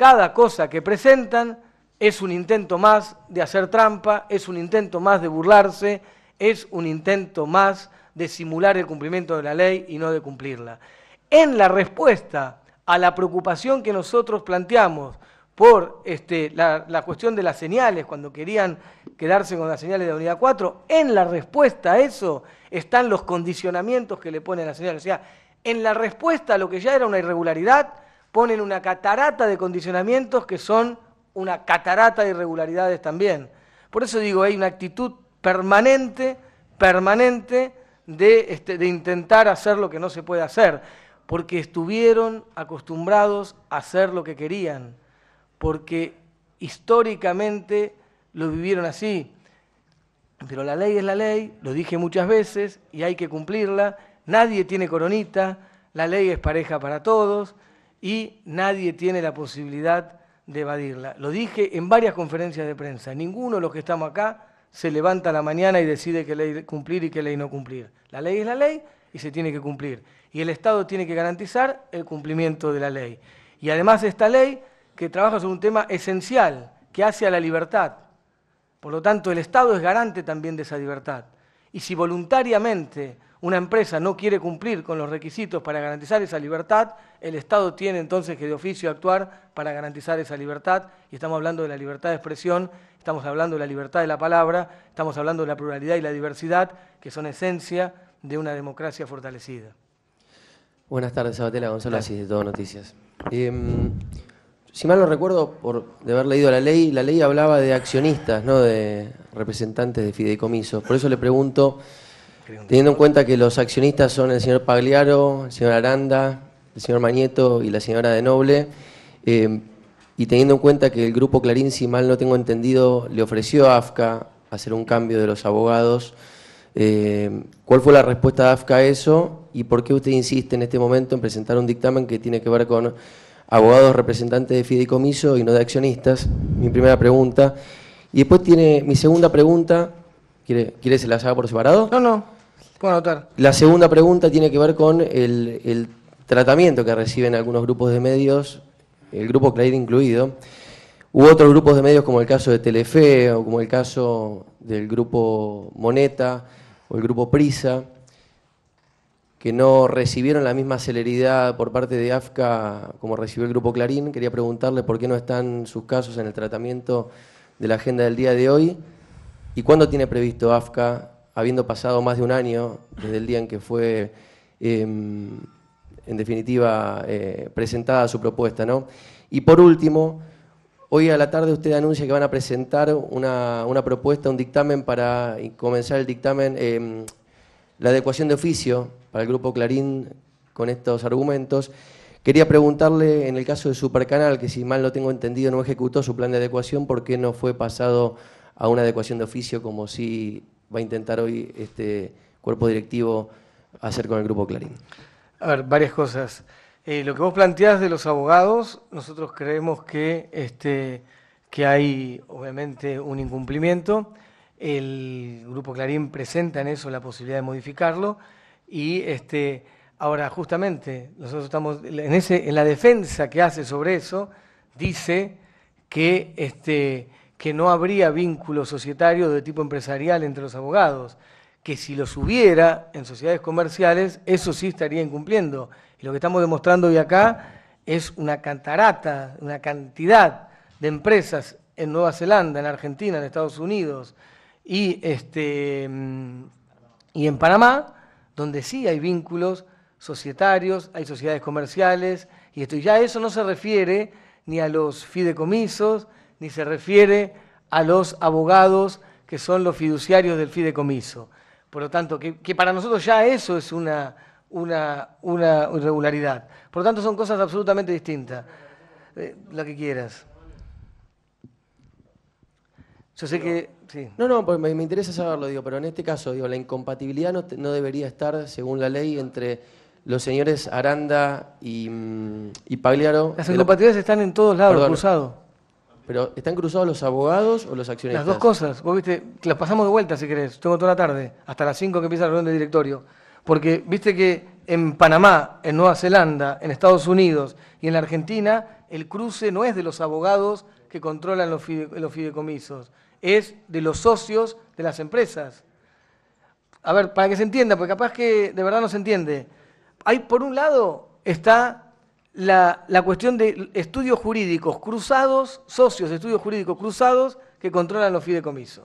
cada cosa que presentan es un intento más de hacer trampa, es un intento más de burlarse, es un intento más de simular el cumplimiento de la ley y no de cumplirla. En la respuesta a la preocupación que nosotros planteamos por este, la, cuestión de las señales, cuando querían quedarse con las señales de la unidad 4, en la respuesta a eso están los condicionamientos que le ponen a la señal. O sea, en la respuesta a lo que ya era una irregularidad, ponen una catarata de condicionamientos que son una catarata de irregularidades también. Por eso digo, hay una actitud permanente, permanente este, de, intentar hacer lo que no se puede hacer, porque estuvieron acostumbrados a hacer lo que querían, porque históricamente lo vivieron así. Pero la ley es la ley, lo dije muchas veces, y hay que cumplirla. Nadie tiene coronita, la ley es pareja para todos y nadie tiene la posibilidad de evadirla. Lo dije en varias conferencias de prensa, ninguno de los que estamos acá se levanta a la mañana y decide qué ley cumplir y qué ley no cumplir. La ley es la ley y se tiene que cumplir. Y el Estado tiene que garantizar el cumplimiento de la ley. Y además esta ley que trabaja sobre un tema esencial, que hace a la libertad. Por lo tanto, el Estado es garante también de esa libertad. Y si voluntariamente una empresa no quiere cumplir con los requisitos para garantizar esa libertad, el Estado tiene entonces que de oficio actuar para garantizar esa libertad, y estamos hablando de la libertad de expresión, estamos hablando de la libertad de la palabra, estamos hablando de la pluralidad y la diversidad, que son esencia de una democracia fortalecida. Buenas tardes, Sabatella Gonzalo de Todo Noticias. Em, si mal no recuerdo, por de haber leído la ley, la ley hablaba de accionistas, no de representantes de fideicomisos. Por eso le pregunto... Teniendo en cuenta que los accionistas son el señor Pagliaro, el señor Aranda, el señor Mañeto y la señora de Noble, eh, y teniendo en cuenta que el grupo Clarín, si mal no tengo entendido, le ofreció a AFCA hacer un cambio de los abogados, eh, ¿cuál fue la respuesta de AFCA a eso y por qué usted insiste en este momento en presentar un dictamen que tiene que ver con abogados representantes de fideicomiso y no de accionistas? Mi primera pregunta. Y después tiene mi segunda pregunta. ¿Quiere, ¿quiere se las haga por separado? No, no. La segunda pregunta tiene que ver con el, tratamiento que reciben algunos grupos de medios, el grupo Clarín incluido. Hubo otros grupos de medios como el caso de Telefe o como el caso del grupo Moneta o el grupo Prisa, que no recibieron la misma celeridad por parte de AFCA como recibió el grupo Clarín. Quería preguntarle por qué no están sus casos en el tratamiento de la agenda del día de hoy y cuándo tiene previsto AFCA habiendo pasado más de un año desde el día en que fue, em, en definitiva, eh, presentada su propuesta. ¿no? Y por último, hoy a la tarde usted anuncia que van a presentar una, propuesta, un dictamen para comenzar el dictamen, em, la adecuación de oficio para el Grupo Clarín con estos argumentos. Quería preguntarle, en el caso de Supercanal, que si mal no tengo entendido no ejecutó su plan de adecuación, ¿por qué no fue pasado a una adecuación de oficio como si va a intentar hoy este cuerpo directivo hacer con el Grupo Clarín? A ver, varias cosas. Eh, lo que vos planteás de los abogados, nosotros creemos que, este, que hay obviamente un incumplimiento. El Grupo Clarín presenta en eso la posibilidad de modificarlo. Y este, ahora, justamente, nosotros estamos en, ese, en la defensa que hace sobre eso, dice que este, que no habría vínculo societario de tipo empresarial entre los abogados, que si los hubiera en sociedades comerciales, eso sí estaría incumpliendo. Y lo que estamos demostrando hoy acá es una cantarata, una cantidad de empresas en Nueva Zelanda, en Argentina, en Estados Unidos y, este, y en Panamá, donde sí hay vínculos societarios, hay sociedades comerciales, y esto ya eso no se refiere ni a los fideicomisos, ni se refiere a los abogados que son los fiduciarios del fideicomiso. Por lo tanto, que, para nosotros ya eso es una, una, irregularidad. Por lo tanto, son cosas absolutamente distintas. La eh, lo que quieras. Yo sé que. Sí. No, no, pues me, interesa saberlo, digo, pero en este caso, digo, la incompatibilidad no, debería estar, según la ley, entre los señores Aranda y, mm, y Pagliaro. Las incompatibilidades están en todos lados, Perdón, pero ¿están cruzados los abogados o los accionistas? Las dos cosas. Vos viste, las pasamos de vuelta si querés. Tengo toda la tarde, hasta las 5 que empieza la reunión del directorio. Porque viste que en Panamá, en Nueva Zelanda, en Estados Unidos y en la Argentina, el cruce no es de los abogados que controlan los, los fideicomisos, es de los socios de las empresas. A ver, para que se entienda, porque capaz que de verdad no se entiende. Hay, por un lado, está la, cuestión de estudios jurídicos cruzados, socios de estudios jurídicos cruzados que controlan los fideicomisos.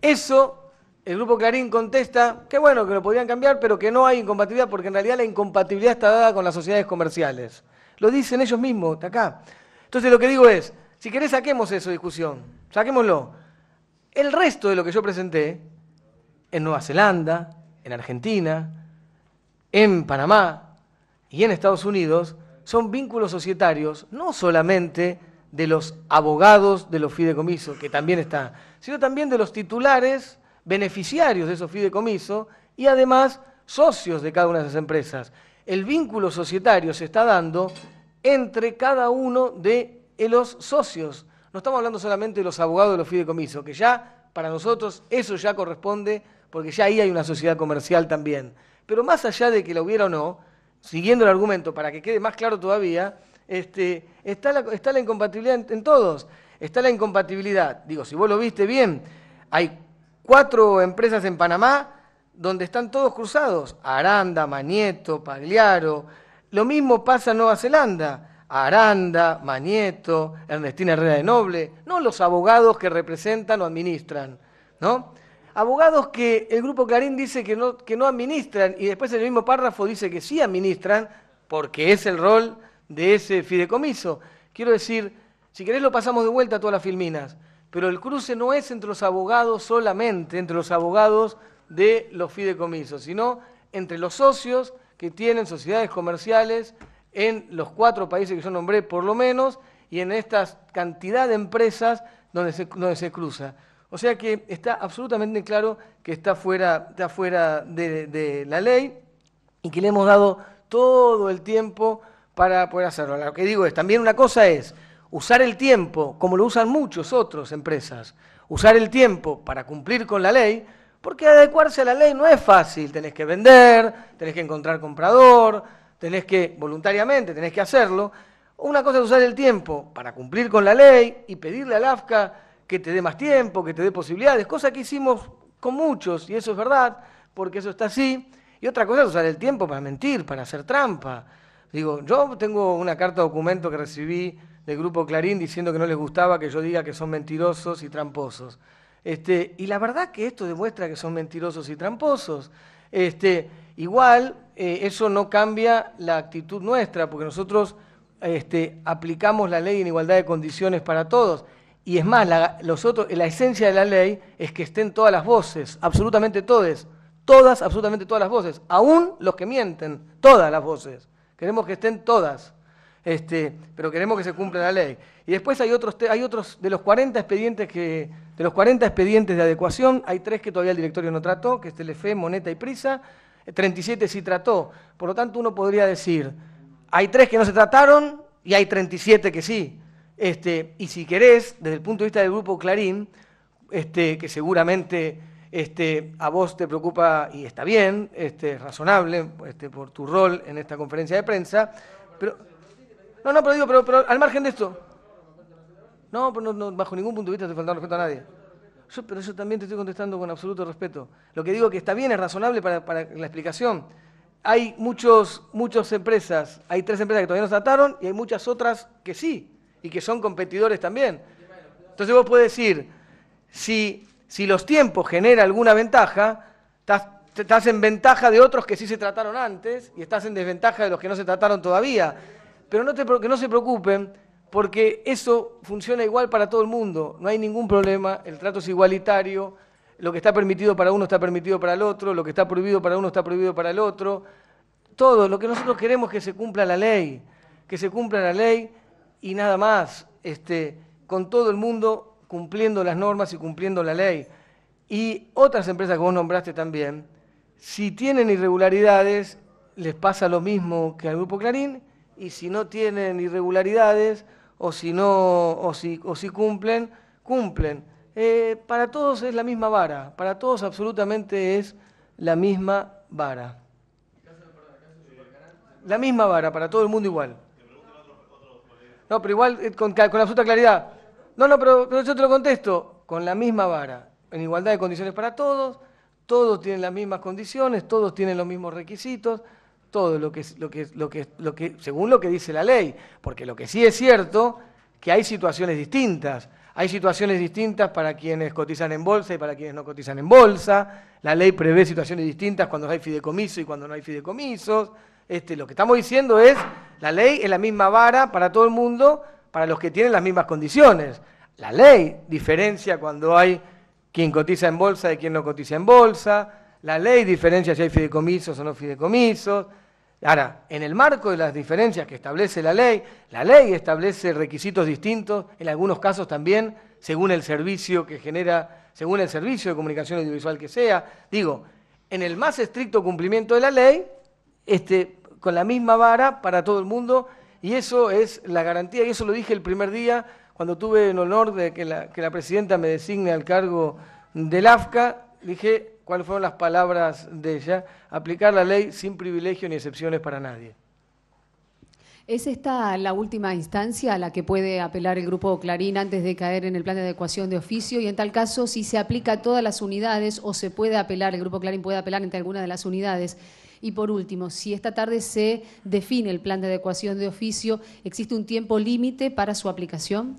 Eso el grupo Clarín contesta que bueno, que lo podrían cambiar, pero que no hay incompatibilidad, porque en realidad la incompatibilidad está dada con las sociedades comerciales. Lo dicen ellos mismos, está acá. Entonces lo que digo es, si querés saquemos eso, de discusión, saquémoslo. El resto de lo que yo presenté, en Nueva Zelanda, en Argentina, en Panamá y en Estados Unidos, son vínculos societarios no solamente de los abogados de los fideicomisos, que también están, sino también de los titulares beneficiarios de esos fideicomisos y además socios de cada una de esas empresas. El vínculo societario se está dando entre cada uno de los socios. No estamos hablando solamente de los abogados de los fideicomisos, que ya para nosotros eso ya corresponde, porque ya ahí hay una sociedad comercial también. Pero más allá de que lo hubiera o no, siguiendo el argumento, para que quede más claro todavía, este, está, la, incompatibilidad en, todos. Está la incompatibilidad. Digo, si vos lo viste bien, hay cuatro empresas en Panamá donde están todos cruzados. Aranda, Manieto, Pagliaro. Lo mismo pasa en Nueva Zelanda. Aranda, Manieto, Ernestina Herrera de Noble. No los abogados que representan o administran. ¿no? abogados que el Grupo Clarín dice que no, administran y después en el mismo párrafo dice que sí administran porque es el rol de ese fideicomiso. Quiero decir, si querés lo pasamos de vuelta a todas las filminas, pero el cruce no es entre los abogados solamente, entre los abogados de los fideicomisos, sino entre los socios que tienen sociedades comerciales en los cuatro países que yo nombré por lo menos y en esta cantidad de empresas donde donde se cruza. O sea que está absolutamente claro que está fuera, de, la ley y que le hemos dado todo el tiempo para poder hacerlo. Lo que digo es, también una cosa es usar el tiempo, como lo usan muchos otros empresas, usar el tiempo para cumplir con la ley, porque adecuarse a la ley no es fácil, tenés que vender, tenés que encontrar comprador, tenés que voluntariamente, tenés que hacerlo. Una cosa es usar el tiempo para cumplir con la ley y pedirle al AFCA que te dé más tiempo, que te dé posibilidades, cosa que hicimos con muchos, y eso es verdad, porque eso está así. Y otra cosa es usar el tiempo para mentir, para hacer trampa. Digo, yo tengo una carta de documento que recibí del grupo Clarín diciendo que no les gustaba que yo diga que son mentirosos y tramposos. Este, y la verdad que esto demuestra que son mentirosos y tramposos. Este, igual, eh, eso no cambia la actitud nuestra, porque nosotros este, aplicamos la ley en igualdad de condiciones para todos. Y es más, la, los la esencia de la ley es que estén todas las voces, absolutamente todas, todas, absolutamente todas las voces, aún los que mienten, todas las voces. Queremos que estén todas, este, pero queremos que se cumpla la ley. Y después hay otros, hay otros de los 40 expedientes que, de los 40 expedientes de adecuación, hay tres que todavía el directorio no trató, que es Telefe, Moneta y Prisa, 37 sí trató. Por lo tanto, uno podría decir, hay tres que no se trataron y hay 37 que sí. Este, y si querés, desde el punto de vista del grupo Clarín, este, que seguramente este, a vos te preocupa y está bien, este, es razonable este, por tu rol en esta conferencia de prensa, pero... No, no, pero digo, pero, al margen de esto... No, bajo ningún punto de vista te faltan respeto a nadie. pero yo también te estoy contestando con absoluto respeto. Lo que digo que está bien, es razonable para, la explicación. Hay muchos, muchas empresas, hay tres empresas que todavía no se ataron y hay muchas otras que sí y que son competidores también. Entonces vos puedes decir, si, si los tiempos generan alguna ventaja, estás, en ventaja de otros que sí se trataron antes y estás en desventaja de los que no se trataron todavía. Pero no, te, que no se preocupen, porque eso funciona igual para todo el mundo, no hay ningún problema, el trato es igualitario, lo que está permitido para uno está permitido para el otro, lo que está prohibido para uno está prohibido para el otro, todo, lo que nosotros queremos es que se cumpla la ley, que se cumpla la ley y nada más, este, con todo el mundo cumpliendo las normas y cumpliendo la ley. Y otras empresas que vos nombraste también, si tienen irregularidades, les pasa lo mismo que al Grupo Clarín, y si no tienen irregularidades, o si no, o si, o si cumplen, cumplen. Eh, para todos es la misma vara, para todos absolutamente es la misma vara. La misma vara, para todo el mundo igual. No, pero igual eh, con, absoluta claridad. No, no, pero, yo te lo contesto. Con la misma vara, en igualdad de condiciones para todos, todos tienen las mismas condiciones, todos tienen los mismos requisitos, todo lo que, lo que, lo que, lo que, según lo que dice la ley. Porque lo que sí es cierto, que hay situaciones distintas. Hay situaciones distintas para quienes cotizan en bolsa y para quienes no cotizan en bolsa. La ley prevé situaciones distintas cuando hay fideicomiso y cuando no hay fideicomisos. Este, lo que estamos diciendo es, la ley es la misma vara para todo el mundo, para los que tienen las mismas condiciones. La ley diferencia cuando hay quien cotiza en bolsa de quien no cotiza en bolsa. La ley diferencia si hay fideicomisos o no fideicomisos. Ahora, en el marco de las diferencias que establece la ley, la ley establece requisitos distintos, en algunos casos también, según el servicio que genera, según el servicio de comunicación audiovisual que sea. Digo, en el más estricto cumplimiento de la ley, este, con la misma vara para todo el mundo y eso es la garantía, y eso lo dije el primer día cuando tuve el honor de que la, presidenta me designe al cargo del AFCA, dije cuáles fueron las palabras de ella, aplicar la ley sin privilegio ni excepciones para nadie. ¿Es esta la última instancia a la que puede apelar el Grupo Clarín antes de caer en el plan de adecuación de oficio? Y en tal caso, si se aplica a todas las unidades o se puede apelar, el Grupo Clarín puede apelar entre alguna de las unidades, y por último, si esta tarde se define el plan de adecuación de oficio, ¿existe un tiempo límite para su aplicación?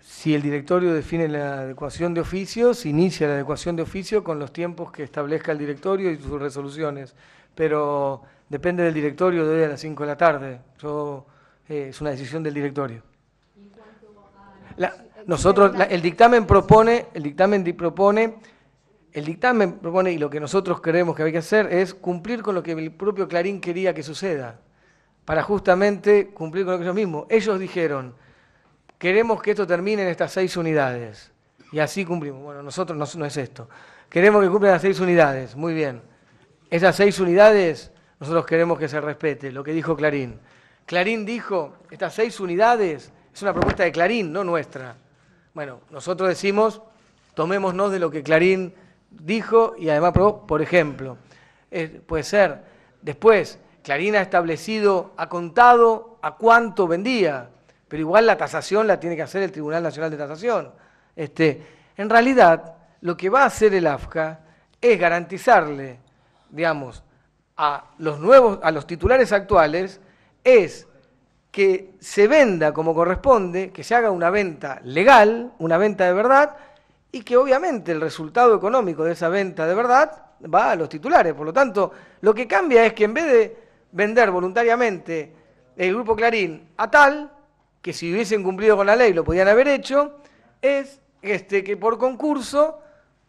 Si el directorio define la adecuación de oficio, se inicia la adecuación de oficio con los tiempos que establezca el directorio y sus resoluciones. Pero depende del directorio de hoy a las 5 de la tarde. Yo, eh, es una decisión del directorio. nosotros, el dictamen propone, el dictamen propone el dictamen propone, y lo que nosotros creemos que hay que hacer, es cumplir con lo que el propio Clarín quería que suceda, para justamente cumplir con lo que ellos mismos. Ellos dijeron, queremos que esto termine en estas seis unidades, y así cumplimos. Bueno, nosotros no, es esto. Queremos que cumplan las seis unidades, muy bien. Esas seis unidades nosotros queremos que se respete, lo que dijo Clarín. Clarín dijo, estas seis unidades es una propuesta de Clarín, no nuestra. Bueno, nosotros decimos, tomémonos de lo que Clarín dijo y además probó, por ejemplo, puede ser, después, Clarín ha establecido, ha contado a cuánto vendía, pero igual la tasación la tiene que hacer el Tribunal Nacional de Tasación. Este, en realidad, lo que va a hacer el AFCA es garantizarle, digamos, a los nuevos, a los titulares actuales, es que se venda como corresponde, que se haga una venta legal, una venta de verdad, y que obviamente el resultado económico de esa venta de verdad va a los titulares. Por lo tanto, lo que cambia es que en vez de vender voluntariamente el Grupo Clarín a tal, que si hubiesen cumplido con la ley lo podían haber hecho, es este, que por concurso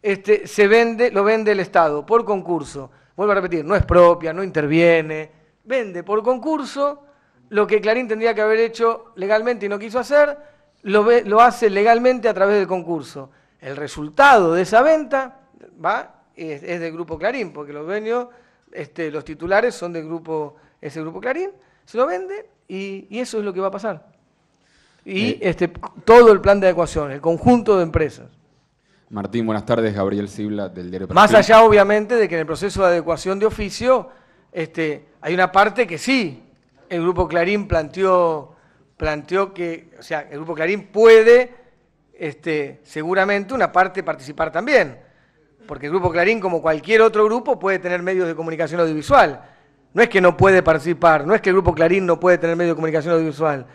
este, se vende, lo vende el Estado, por concurso. Vuelvo a repetir, no es propia, no interviene, vende por concurso lo que Clarín tendría que haber hecho legalmente y no quiso hacer, lo hace legalmente a través del concurso. El resultado de esa venta va, es, es del grupo Clarín, porque los este, los titulares son del grupo, ese grupo Clarín, se lo vende y, eso es lo que va a pasar. Y eh. este, todo el plan de adecuación, el conjunto de empresas. Martín, buenas tardes. Gabriel Sibla, del Diario Más allá, obviamente, de que en el proceso de adecuación de oficio este, hay una parte que sí, el Grupo Clarín planteó, planteó que, o sea, el Grupo Clarín puede este, seguramente una parte participar también, porque el Grupo Clarín, como cualquier otro grupo, puede tener medios de comunicación audiovisual. No es que no puede participar, no es que el Grupo Clarín no puede tener medios de comunicación audiovisual,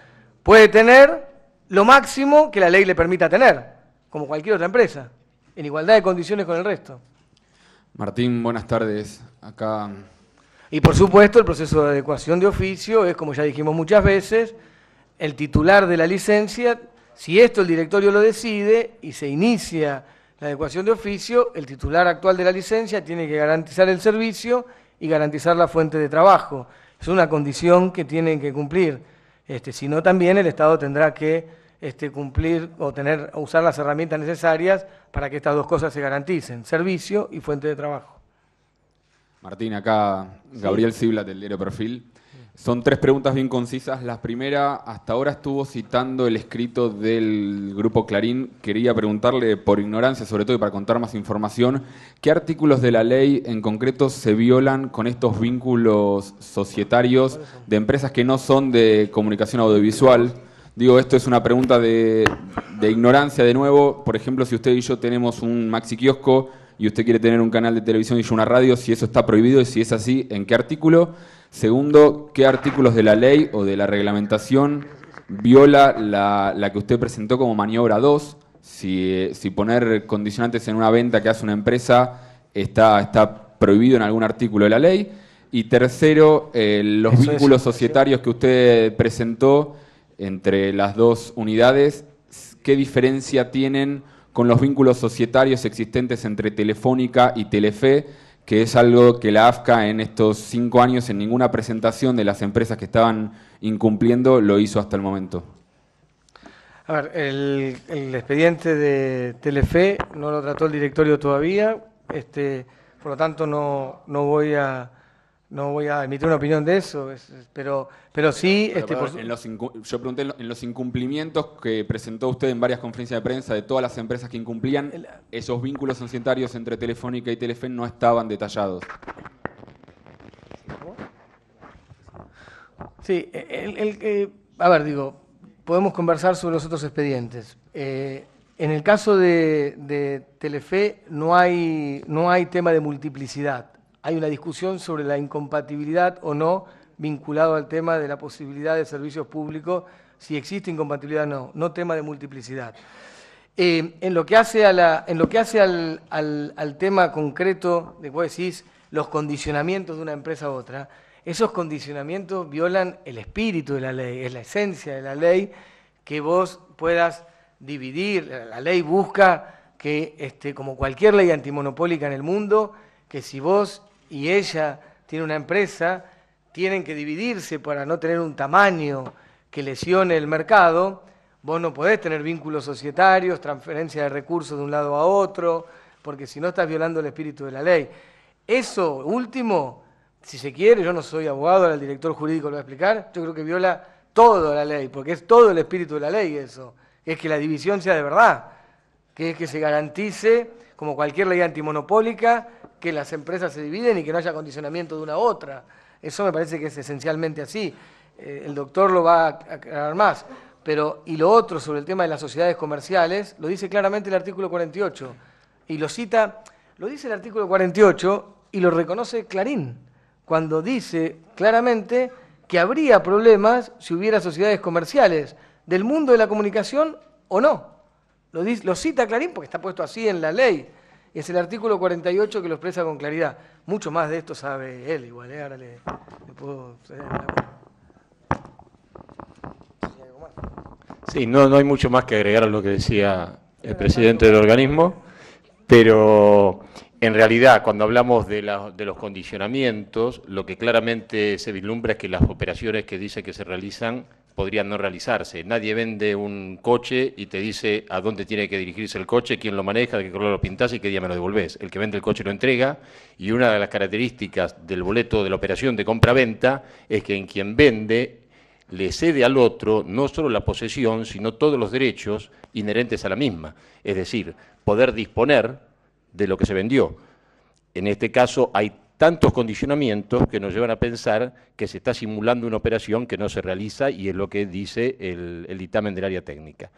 puede tener lo máximo que la ley le permita tener, como cualquier otra empresa, en igualdad de condiciones con el resto. Martín, buenas tardes. Acá y por supuesto, el proceso de adecuación de oficio es, como ya dijimos muchas veces, el titular de la licencia si esto el directorio lo decide y se inicia la adecuación de oficio, el titular actual de la licencia tiene que garantizar el servicio y garantizar la fuente de trabajo. Es una condición que tienen que cumplir. Este, si no, también el Estado tendrá que este, cumplir o tener, usar las herramientas necesarias para que estas dos cosas se garanticen, servicio y fuente de trabajo. Martín, acá Gabriel Cibla del diario Perfil. Son tres preguntas bien concisas. La primera, hasta ahora estuvo citando el escrito del grupo Clarín. Quería preguntarle, por ignorancia sobre todo y para contar más información, ¿qué artículos de la ley en concreto se violan con estos vínculos societarios de empresas que no son de comunicación audiovisual? Digo, esto es una pregunta de, ignorancia de nuevo. Por ejemplo, si usted y yo tenemos un maxi kiosco y usted quiere tener un canal de televisión y una radio, si eso está prohibido y si es así, ¿en qué artículo? Segundo, ¿qué artículos de la ley o de la reglamentación viola la, que usted presentó como maniobra 2? Si, poner condicionantes en una venta que hace una empresa está, está prohibido en algún artículo de la ley. Y tercero, eh, los vínculos societarios que usted presentó entre las dos unidades, ¿qué diferencia tienen? con los vínculos societarios existentes entre Telefónica y Telefe, que es algo que la AFCA en estos cinco años, en ninguna presentación de las empresas que estaban incumpliendo, lo hizo hasta el momento. A ver, el, expediente de Telefe no lo trató el directorio todavía, este, por lo tanto no voy a, no voy a emitir una opinión de eso, pero, pero sí... Este, en los yo pregunté en los incumplimientos que presentó usted en varias conferencias de prensa de todas las empresas que incumplían, esos vínculos societarios entre Telefónica y Telefén no estaban detallados. Sí, el, el, a ver, digo, podemos conversar sobre los otros expedientes. Eh, en el caso de, de, Telefe no hay, no hay tema de multiplicidad hay una discusión sobre la incompatibilidad o no vinculado al tema de la posibilidad de servicios públicos, si existe incompatibilidad o no, no tema de multiplicidad. Eh, en lo que hace, a en lo que hace al, tema concreto de, vos decís, los condicionamientos de una empresa a otra, esos condicionamientos violan el espíritu de la ley, es la esencia de la ley, que vos puedas dividir, la ley busca que, este, como cualquier ley antimonopólica en el mundo, que si vos y ella tiene una empresa, tienen que dividirse para no tener un tamaño que lesione el mercado. Vos no podés tener vínculos societarios, transferencia de recursos de un lado a otro, porque si no estás violando el espíritu de la ley. Eso último, si se quiere, yo no soy abogado, el director jurídico lo va a explicar, yo creo que viola toda la ley, porque es todo el espíritu de la ley eso, es que la división sea de verdad, que es que se garantice, como cualquier ley antimonopólica, que las empresas se dividen y que no haya condicionamiento de una a otra. Eso me parece que es esencialmente así. Eh, el doctor lo va a aclarar más. Pero, y lo otro sobre el tema de las sociedades comerciales, lo dice claramente el artículo 48. Y lo cita, lo dice el artículo 48 y lo reconoce Clarín, cuando dice claramente que habría problemas si hubiera sociedades comerciales del mundo de la comunicación o no. Lo, lo cita Clarín porque está puesto así en la ley es el artículo 48 que lo expresa con claridad. Mucho más de esto sabe él, igual, ¿eh? ahora le, puedo... Eh, sí, no, no hay mucho más que agregar a lo que decía el presidente del organismo, pero en realidad, cuando hablamos de, de, los condicionamientos, lo que claramente se vislumbra es que las operaciones que dice que se realizan podrían no realizarse. Nadie vende un coche y te dice a dónde tiene que dirigirse el coche, quién lo maneja, de qué color lo pintas y qué día me lo devolvés. El que vende el coche lo entrega y una de las características del boleto de la operación de compra-venta es que en quien vende le cede al otro no solo la posesión, sino todos los derechos inherentes a la misma, es decir, poder disponer de lo que se vendió. En este caso hay tantos condicionamientos que nos llevan a pensar que se está simulando una operación que no se realiza y es lo que dice el, dictamen del área técnica.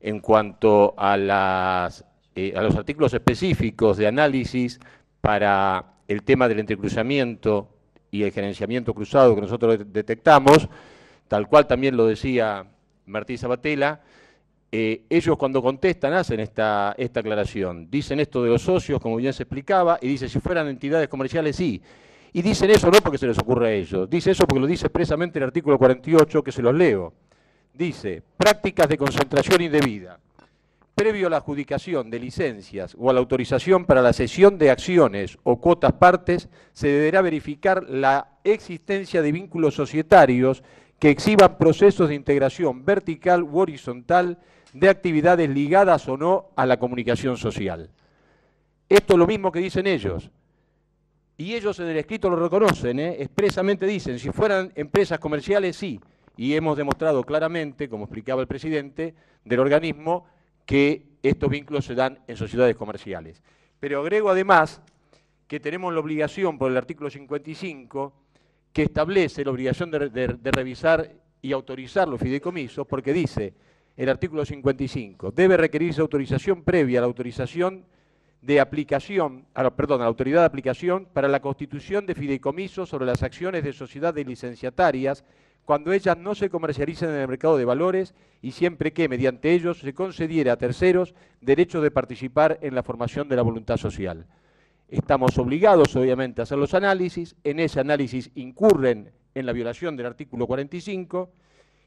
En cuanto a, eh, a los artículos específicos de análisis para el tema del entrecruzamiento y el gerenciamiento cruzado que nosotros detectamos, tal cual también lo decía Martí Sabatella, eh, ellos cuando contestan hacen esta, esta aclaración. Dicen esto de los socios, como bien se explicaba, y dice si fueran entidades comerciales, sí. Y dicen eso no porque se les ocurre a ellos, dice eso porque lo dice expresamente el artículo 48 que se los leo. Dice, prácticas de concentración indebida. Previo a la adjudicación de licencias o a la autorización para la cesión de acciones o cuotas partes, se deberá verificar la existencia de vínculos societarios que exhiban procesos de integración vertical u horizontal de actividades ligadas o no a la comunicación social. Esto es lo mismo que dicen ellos. Y ellos en el escrito lo reconocen, ¿eh? expresamente dicen, si fueran empresas comerciales, sí. Y hemos demostrado claramente, como explicaba el presidente del organismo, que estos vínculos se dan en sociedades comerciales. Pero agrego además que tenemos la obligación por el artículo 55 que establece la obligación de revisar y autorizar los fideicomisos porque dice el artículo 55, debe requerirse autorización previa a la autorización de aplicación, la, perdón, la autoridad de aplicación para la constitución de fideicomisos sobre las acciones de sociedades licenciatarias cuando ellas no se comercializan en el mercado de valores y siempre que mediante ellos se concediera a terceros derecho de participar en la formación de la voluntad social. Estamos obligados, obviamente, a hacer los análisis, en ese análisis incurren en la violación del artículo 45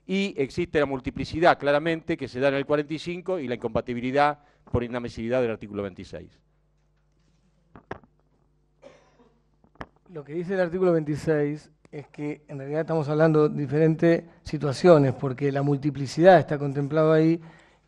y existe la multiplicidad claramente que se da en el 45 y la incompatibilidad por inadmisibilidad del artículo 26. Lo que dice el artículo 26 es que en realidad estamos hablando de diferentes situaciones, porque la multiplicidad está contemplada ahí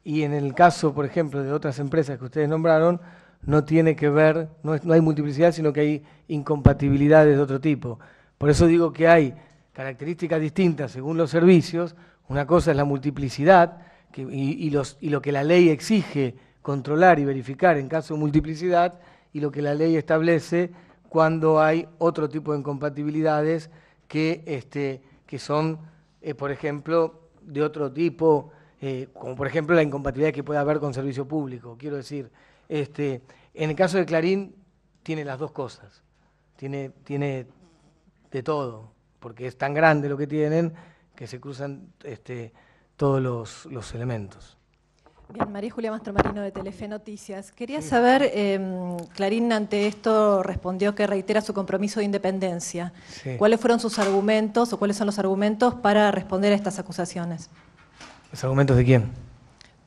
y en el caso, por ejemplo, de otras empresas que ustedes nombraron, no tiene que ver, no, no hay multiplicidad, sino que hay incompatibilidades de otro tipo. Por eso digo que hay características distintas según los servicios. Una cosa es la multiplicidad y, lo que la ley exige controlar y verificar en caso de multiplicidad y lo que la ley establece cuando hay otro tipo de incompatibilidades que, este, son, eh, por ejemplo, de otro tipo, eh, como por ejemplo la incompatibilidad que puede haber con servicio público. Quiero decir, este, en el caso de Clarín tiene las dos cosas, tiene, tiene de todo porque es tan grande lo que tienen que se cruzan este, todos los, elementos. Bien, María Julia Mastromarino de Telefe Noticias. Quería saber, em, Clarín ante esto respondió que reitera su compromiso de independencia. ¿Cuáles fueron sus argumentos o cuáles son los argumentos para responder a estas acusaciones? ¿Los argumentos de quién?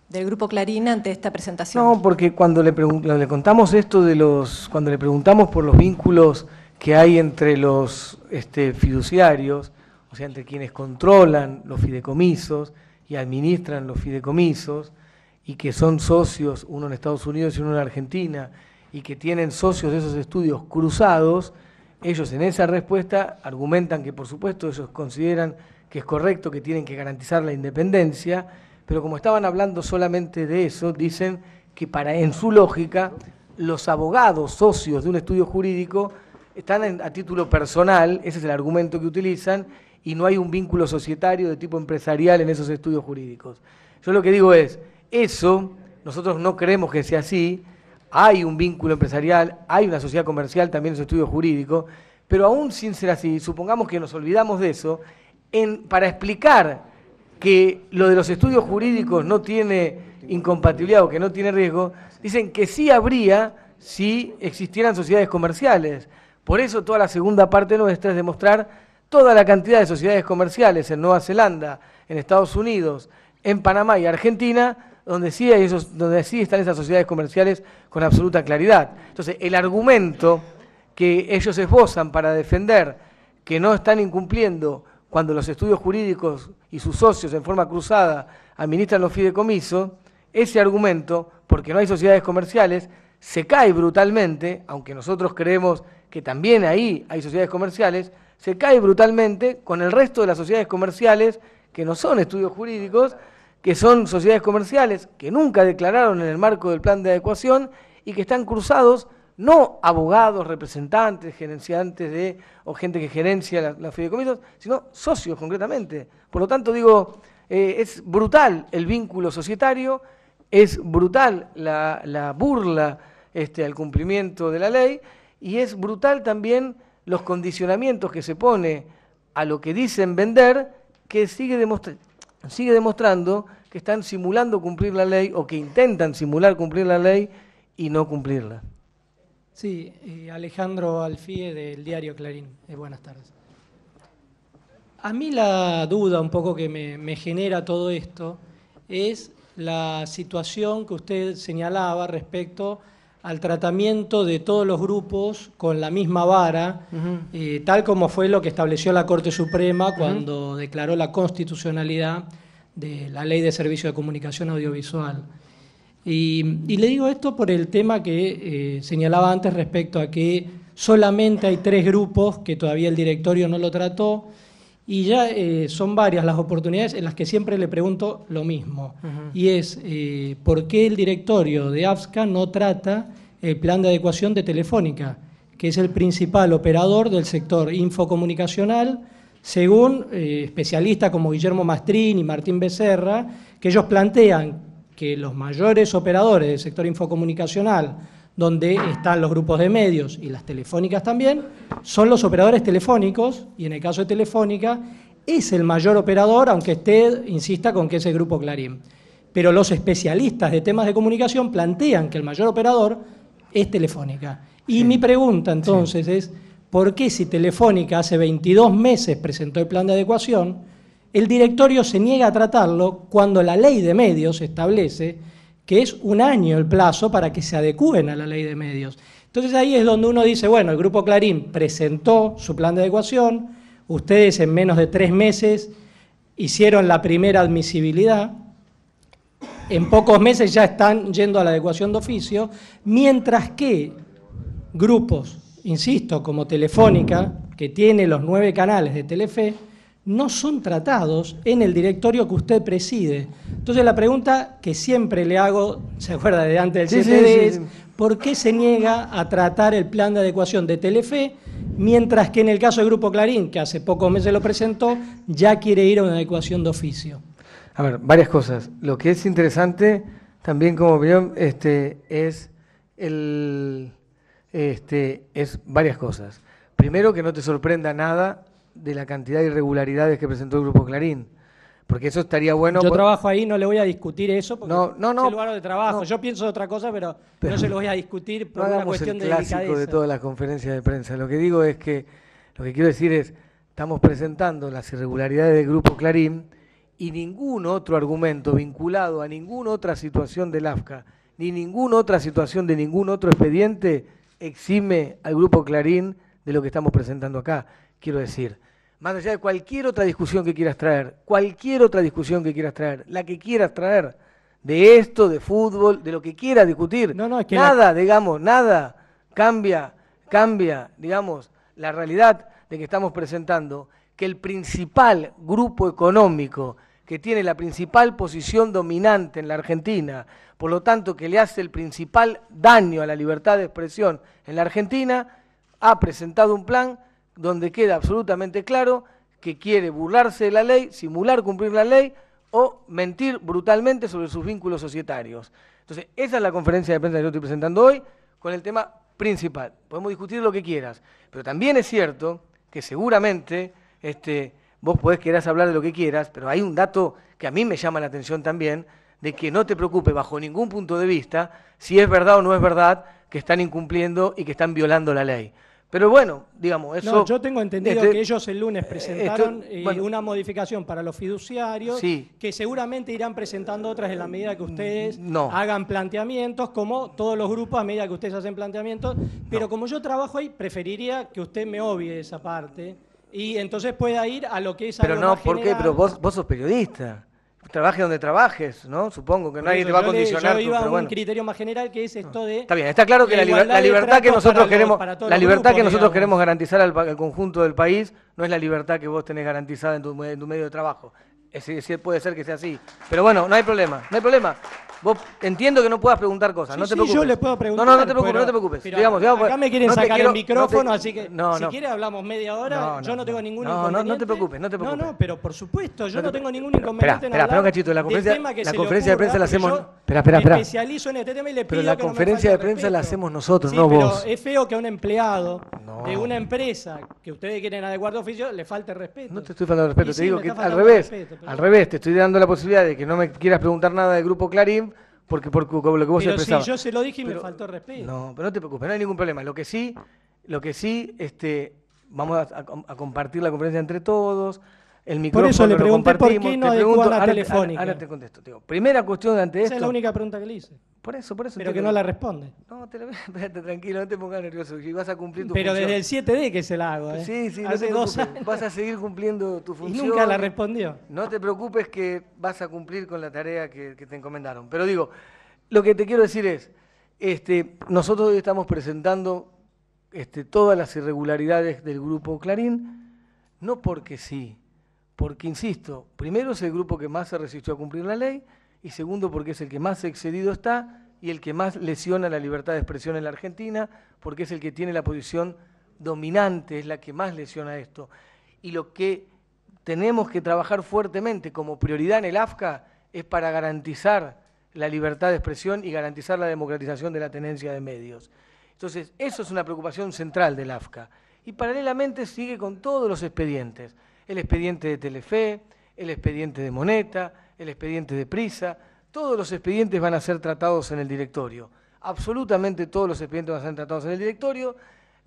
Del grupo Clarín ante esta presentación. No, porque cuando le, le contamos esto de los, cuando le preguntamos por los vínculos que hay entre los este, fiduciarios, o sea, entre quienes controlan los fideicomisos y administran los fideicomisos, y que son socios, uno en Estados Unidos y uno en Argentina, y que tienen socios de esos estudios cruzados, ellos en esa respuesta argumentan que por supuesto ellos consideran que es correcto, que tienen que garantizar la independencia, pero como estaban hablando solamente de eso, dicen que para en su lógica los abogados socios de un estudio jurídico están a título personal, ese es el argumento que utilizan, y no hay un vínculo societario de tipo empresarial en esos estudios jurídicos. Yo lo que digo es, eso, nosotros no creemos que sea así, hay un vínculo empresarial, hay una sociedad comercial también en esos estudios jurídicos, pero aún sin ser así, supongamos que nos olvidamos de eso, para explicar que lo de los estudios jurídicos no tiene incompatibilidad o que no tiene riesgo, dicen que sí habría si existieran sociedades comerciales. Por eso toda la segunda parte nuestra es demostrar toda la cantidad de sociedades comerciales en Nueva Zelanda, en Estados Unidos, en Panamá y Argentina, donde sí, donde sí están esas sociedades comerciales con absoluta claridad. Entonces, el argumento que ellos esbozan para defender que no están incumpliendo cuando los estudios jurídicos y sus socios en forma cruzada administran los fideicomisos, ese argumento, porque no hay sociedades comerciales, se cae brutalmente, aunque nosotros creemos que también ahí hay sociedades comerciales, se cae brutalmente con el resto de las sociedades comerciales que no son estudios jurídicos, que son sociedades comerciales que nunca declararon en el marco del plan de adecuación y que están cruzados no abogados, representantes, gerenciantes de, o gente que gerencia las la fideicomisos, sino socios concretamente. Por lo tanto, digo, eh, es brutal el vínculo societario, es brutal la burla este, al cumplimiento de la ley y es brutal también los condicionamientos que se pone a lo que dicen vender, que sigue, demostrando que están simulando cumplir la ley o que intentan simular cumplir la ley y no cumplirla. Sí, eh, Alejandro Alfie del diario Clarín. Eh, buenas tardes. A mí la duda un poco que me genera todo esto es la situación que usted señalaba respecto al tratamiento de todos los grupos con la misma vara, eh, tal como fue lo que estableció la Corte Suprema cuando declaró la constitucionalidad de la ley de servicio de comunicación audiovisual. Y, le digo esto por el tema que eh, señalaba antes respecto a que solamente hay tres grupos que todavía el directorio no lo trató, y ya eh, son varias las oportunidades en las que siempre le pregunto lo mismo. Y es, eh, ¿por qué el directorio de AFSCA no trata el plan de adecuación de Telefónica, que es el principal operador del sector infocomunicacional, según eh, especialistas como Guillermo Mastrín y Martín Becerra, que ellos plantean que los mayores operadores del sector infocomunicacional donde están los grupos de medios y las telefónicas también, son los operadores telefónicos, y en el caso de Telefónica, es el mayor operador, aunque usted insista con que es el grupo Clarín. Pero los especialistas de temas de comunicación plantean que el mayor operador es Telefónica. Y mi pregunta entonces es, ¿por qué si Telefónica hace 22 meses presentó el plan de adecuación, el directorio se niega a tratarlo cuando la ley de medios establece que es un año el plazo para que se adecúen a la ley de medios. Entonces ahí es donde uno dice, bueno, el Grupo Clarín presentó su plan de adecuación, ustedes en menos de tres meses hicieron la primera admisibilidad, en pocos meses ya están yendo a la adecuación de oficio, mientras que grupos, insisto, como Telefónica, que tiene los nueve canales de Telefe, no son tratados en el directorio que usted preside. Entonces la pregunta que siempre le hago, ¿se acuerda de antes del sí, es, ¿por qué se niega a tratar el plan de adecuación de Telefe, mientras que en el caso del Grupo Clarín, que hace pocos meses lo presentó, ya quiere ir a una adecuación de oficio? A ver, varias cosas. Lo que es interesante también como opinión este, es, el, este, es varias cosas. Primero, que no te sorprenda nada de la cantidad de irregularidades que presentó el Grupo Clarín. Porque eso estaría bueno. Yo trabajo ahí, no le voy a discutir eso, porque no, no, no, es el lugar de trabajo. Yo pienso de otra cosa, pero, no se lo voy a discutir por una cuestión el clásico de, de todas las conferencias de prensa. Lo que digo es que, lo que quiero decir es, estamos presentando las irregularidades del Grupo Clarín y ningún otro argumento vinculado a ninguna otra situación del AFCA, ni ninguna otra situación de ningún otro expediente exime al Grupo Clarín de lo que estamos presentando acá. Quiero decir, más allá de cualquier otra discusión que quieras traer, cualquier otra discusión que quieras traer, la que quieras traer, de esto, de fútbol, de lo que quieras discutir, nada, digamos, nada cambia, cambia, digamos, la realidad de que estamos presentando, que el principal grupo económico que tiene la principal posición dominante en la Argentina, por lo tanto que le hace el principal daño a la libertad de expresión en la Argentina, ha presentado un plan donde queda absolutamente claro que quiere burlarse de la ley, simular cumplir la ley o mentir brutalmente sobre sus vínculos societarios. Entonces, esa es la conferencia de prensa que yo estoy presentando hoy con el tema principal. Podemos discutir lo que quieras, pero también es cierto que seguramente este, vos podés quieras hablar de lo que quieras, pero hay un dato que a mí me llama la atención también, de que no te preocupe bajo ningún punto de vista si es verdad o no es verdad que están incumpliendo y que están violando la ley. Pero bueno, digamos, eso... No, yo tengo entendido este que ellos el lunes eh, presentaron eh, una modificación para los fiduciarios, que seguramente irán presentando otras en la medida que ustedes hagan planteamientos, como todos los grupos a medida que ustedes hacen planteamientos. Pero como yo trabajo ahí, preferiría que usted me obvie esa parte y entonces pueda ir a lo que es... Pero no, ¿por qué? Pero vos, vos sos periodista trabaje donde trabajes, ¿no? Supongo que nadie te va a condicionar. yo iba a un criterio más general que es ah, esto de. Está bien, está claro que la, libertad que nosotros queremos, la libertad que nosotros queremos garantizar al, conjunto del país no es la libertad que vos tenés garantizada en tu, medio de trabajo. Es, puede ser que sea así, pero bueno, no hay problema, no hay problema. Vos entiendo que no puedas preguntar cosas, no te sí, preocupes. yo le puedo preguntar. No, no, no te preocupes, no te preocupes. acá me quieren sacar el micrófono, así que si quieres hablamos media hora, yo no tengo ningún inconveniente. No, no te preocupes, no te preocupes. No, no, pero por supuesto, yo no tengo ningún inconveniente espera, en hablar cachito, la conferencia, la conferencia de prensa la hacemos... Espera, espera, espera. Me especializo en este tema y le Pero la conferencia de prensa la hacemos nosotros, no vos. es feo que a un empleado de una empresa que ustedes quieren adecuar de oficio le falte respeto. No te estoy faltando respeto, te digo que al revés, al revés, te estoy dando la posibilidad de que no me quieras preguntar nada del grupo Clarín porque como lo que vos pero expresabas. Sí, yo se lo dije y me faltó respeto. No, pero no te preocupes, no hay ningún problema. Lo que sí, lo que sí, este, vamos a compartir la conferencia entre todos, el Por eso le pregunté por qué no la telefónica. Ahora, te contesto. primera cuestión ante Esa esto. Esa es la única pregunta que le hice. Por eso, por eso. Pero que no la responde. No, te espérate, tranquilo, no te pongas nervioso. Y vas a cumplir tu Pero desde el 7D que se la hago. ¿eh? Sí, sí, no te Vas a seguir cumpliendo tu función. Y nunca la respondió. No te preocupes que vas a cumplir con la tarea que, te encomendaron. Pero digo, lo que te quiero decir es, este, nosotros hoy estamos presentando este, todas las irregularidades del grupo Clarín, no porque sí, porque, insisto, primero es el grupo que más se resistió a cumplir la ley y segundo porque es el que más excedido está y el que más lesiona la libertad de expresión en la Argentina, porque es el que tiene la posición dominante, es la que más lesiona esto. Y lo que tenemos que trabajar fuertemente como prioridad en el AFCA es para garantizar la libertad de expresión y garantizar la democratización de la tenencia de medios. Entonces, eso es una preocupación central del AFCA. Y paralelamente sigue con todos los expedientes el expediente de Telefe, el expediente de Moneta, el expediente de Prisa, todos los expedientes van a ser tratados en el directorio. Absolutamente todos los expedientes van a ser tratados en el directorio.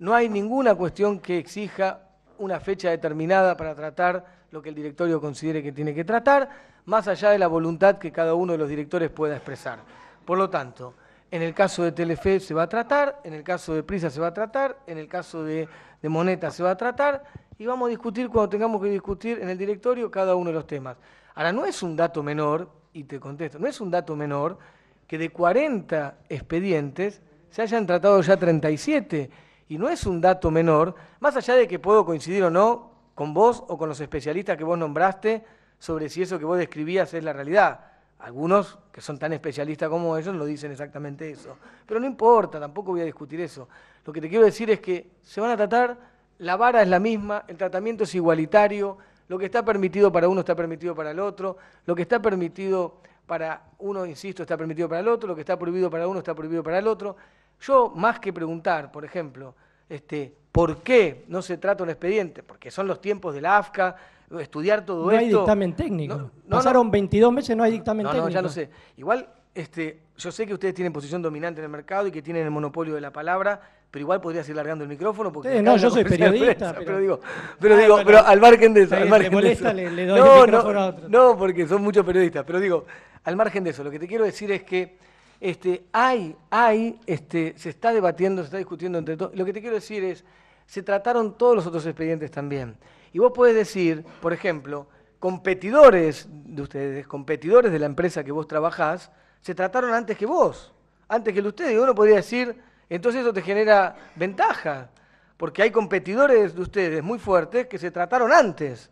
No hay ninguna cuestión que exija una fecha determinada para tratar lo que el directorio considere que tiene que tratar, más allá de la voluntad que cada uno de los directores pueda expresar. Por lo tanto, en el caso de Telefe se va a tratar, en el caso de Prisa se va a tratar, en el caso de, Moneta se va a tratar, y vamos a discutir cuando tengamos que discutir en el directorio cada uno de los temas. Ahora, no es un dato menor, y te contesto, no es un dato menor que de 40 expedientes se hayan tratado ya 37. Y no es un dato menor, más allá de que puedo coincidir o no con vos o con los especialistas que vos nombraste sobre si eso que vos describías es la realidad. Algunos que son tan especialistas como ellos lo dicen exactamente eso. Pero no importa, tampoco voy a discutir eso. Lo que te quiero decir es que se van a tratar la vara es la misma, el tratamiento es igualitario, lo que está permitido para uno está permitido para el otro, lo que está permitido para uno, insisto, está permitido para el otro, lo que está prohibido para uno está prohibido para el otro. Yo, más que preguntar, por ejemplo, este, ¿por qué no se trata un expediente? Porque son los tiempos de la AFCA, estudiar todo esto. No hay dictamen técnico. Pasaron 22 meses, no hay dictamen técnico. No, ya no sé. Igual, este, yo sé que ustedes tienen posición dominante en el mercado y que tienen el monopolio de la palabra pero igual podrías ir largando el micrófono porque no, yo soy periodista, pero... digo, pero al margen de eso, al margen te Le, doy no, el a otro. No, porque son muchos periodistas, pero digo, al margen de eso, lo que te quiero decir es que este, hay, hay, este, se está debatiendo, se está discutiendo entre todos. Lo que te quiero decir es, se trataron todos los otros expedientes también. Y vos puedes decir, por ejemplo, competidores de ustedes, competidores de la empresa que vos trabajás, se trataron antes que vos, antes que ustedes. Y uno podría decir, entonces eso te genera ventaja, porque hay competidores de ustedes muy fuertes que se trataron antes.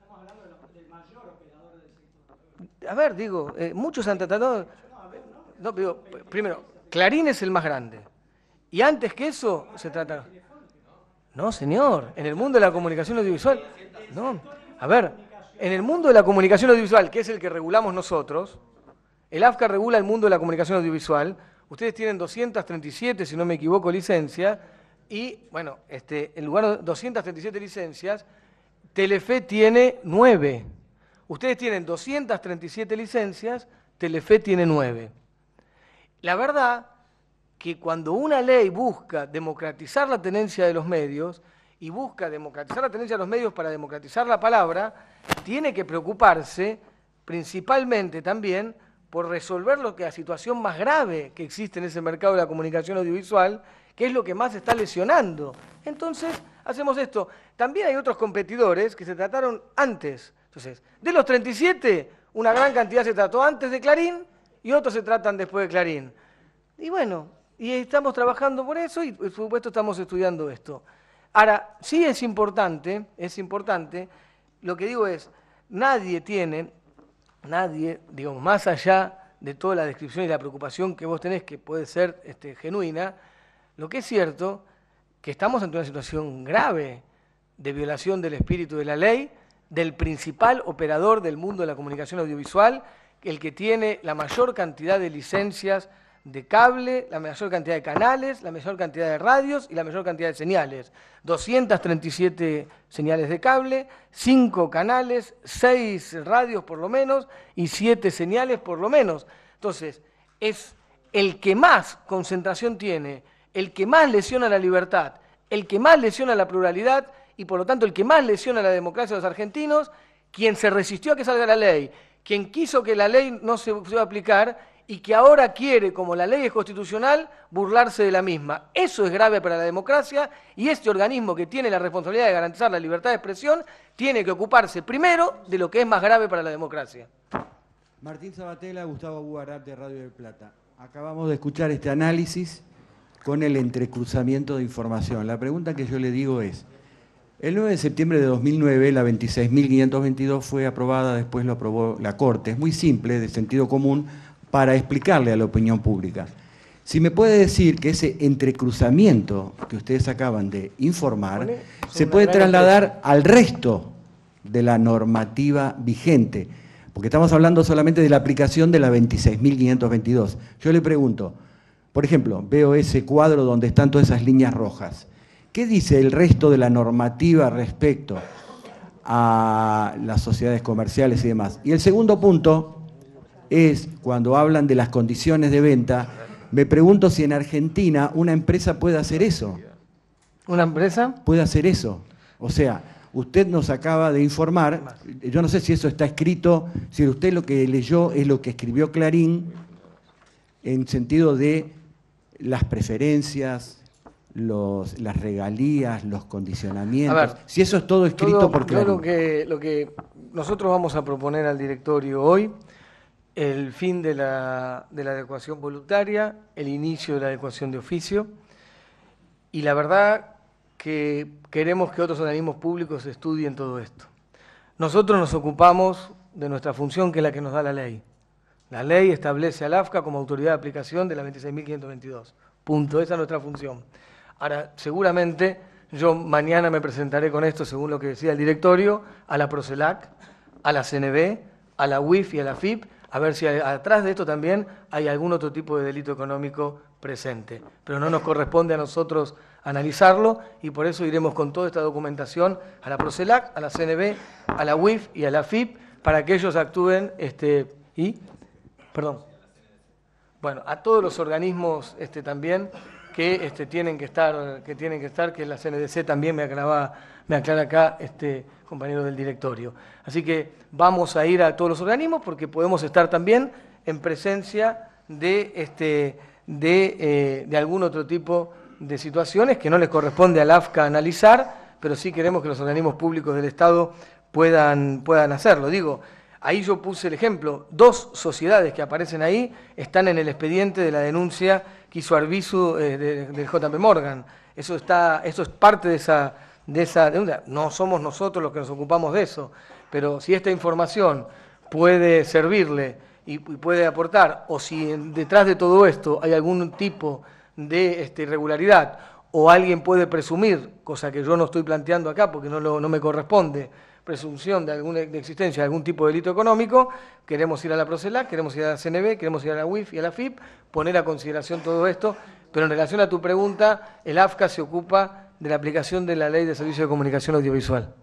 Estamos hablando del mayor operador del A ver, digo, eh, muchos han tratado... No, digo, primero, Clarín es el más grande. Y antes que eso se trataron... No, señor, en el mundo de la comunicación audiovisual... No, a ver, en el mundo de la comunicación audiovisual, que es el que regulamos nosotros, el AFCA regula el mundo de la comunicación audiovisual, Ustedes tienen 237, si no me equivoco, licencias, y bueno, este, en lugar de 237 licencias, Telefe tiene 9. Ustedes tienen 237 licencias, Telefe tiene 9. La verdad que cuando una ley busca democratizar la tenencia de los medios y busca democratizar la tenencia de los medios para democratizar la palabra, tiene que preocuparse principalmente también por resolver lo que la situación más grave que existe en ese mercado de la comunicación audiovisual, que es lo que más está lesionando. Entonces, hacemos esto. También hay otros competidores que se trataron antes. Entonces, de los 37, una gran cantidad se trató antes de Clarín y otros se tratan después de Clarín. Y bueno, y estamos trabajando por eso y por supuesto estamos estudiando esto. Ahora, sí es importante, es importante, lo que digo es, nadie tiene nadie, digamos, más allá de toda la descripción y la preocupación que vos tenés, que puede ser este, genuina, lo que es cierto, que estamos ante una situación grave de violación del espíritu de la ley, del principal operador del mundo de la comunicación audiovisual, el que tiene la mayor cantidad de licencias de cable, la mayor cantidad de canales, la mayor cantidad de radios y la mayor cantidad de señales. 237 señales de cable, 5 canales, 6 radios por lo menos y 7 señales por lo menos. Entonces, es el que más concentración tiene, el que más lesiona la libertad, el que más lesiona la pluralidad y por lo tanto el que más lesiona la democracia de los argentinos, quien se resistió a que salga la ley, quien quiso que la ley no se, se iba a aplicar y que ahora quiere, como la ley es constitucional, burlarse de la misma. Eso es grave para la democracia y este organismo que tiene la responsabilidad de garantizar la libertad de expresión tiene que ocuparse primero de lo que es más grave para la democracia. Martín Sabatella, Gustavo de Radio del Plata. Acabamos de escuchar este análisis con el entrecruzamiento de información. La pregunta que yo le digo es, el 9 de septiembre de 2009, la 26.522 fue aprobada, después lo aprobó la Corte. Es muy simple, de sentido común, para explicarle a la opinión pública. Si me puede decir que ese entrecruzamiento que ustedes acaban de informar se puede trasladar al resto de la normativa vigente, porque estamos hablando solamente de la aplicación de la 26.522. Yo le pregunto, por ejemplo, veo ese cuadro donde están todas esas líneas rojas. ¿Qué dice el resto de la normativa respecto a las sociedades comerciales y demás? Y el segundo punto, es cuando hablan de las condiciones de venta, me pregunto si en Argentina una empresa puede hacer eso. ¿Una empresa? Puede hacer eso. O sea, usted nos acaba de informar, yo no sé si eso está escrito, si usted lo que leyó es lo que escribió Clarín en sentido de las preferencias, las regalías, los condicionamientos. si eso es todo escrito porque por Yo creo que, lo que nosotros vamos a proponer al directorio hoy el fin de la, adecuación voluntaria, el inicio de la adecuación de oficio y la verdad que queremos que otros organismos públicos estudien todo esto. Nosotros nos ocupamos de nuestra función que es la que nos da la ley. La ley establece al AFCA como autoridad de aplicación de la 26.522. Punto, esa es nuestra función. Ahora, seguramente yo mañana me presentaré con esto, según lo que decía el directorio, a la PROCELAC, a la CNB, a la UIF y a la FIP, a ver si atrás de esto también hay algún otro tipo de delito económico presente. Pero no nos corresponde a nosotros analizarlo y por eso iremos con toda esta documentación a la Procelac, a la CNB, a la UIF y a la FIP para que ellos actúen este, y, perdón, bueno, a todos los organismos este, también que este, tienen que estar, que tienen que estar, que la CNDC también me aclara, me aclara acá, este compañero del directorio. Así que vamos a ir a todos los organismos porque podemos estar también en presencia de, este, eh, de, algún otro tipo de situaciones que no les corresponde al AFCA analizar, pero sí queremos que los organismos públicos del Estado puedan, puedan hacerlo. Digo, ahí yo puse el ejemplo, dos sociedades que aparecen ahí están en el expediente de la denuncia y su eh, de, del JP Morgan. Eso, está, eso es parte de esa, de esa deuda. No somos nosotros los que nos ocupamos de eso, pero si esta información puede servirle y, puede aportar, o si detrás de todo esto hay algún tipo de este, irregularidad, o alguien puede presumir, cosa que yo no estoy planteando acá porque no, no me corresponde, presunción de, alguna, existencia de algún tipo de delito económico, queremos ir a la Procelac, queremos ir a la CNB, queremos ir a la WiF y a la FIP, poner a consideración todo esto, pero en relación a tu pregunta, el AFCA se ocupa de la aplicación de la Ley de Servicios de Comunicación Audiovisual.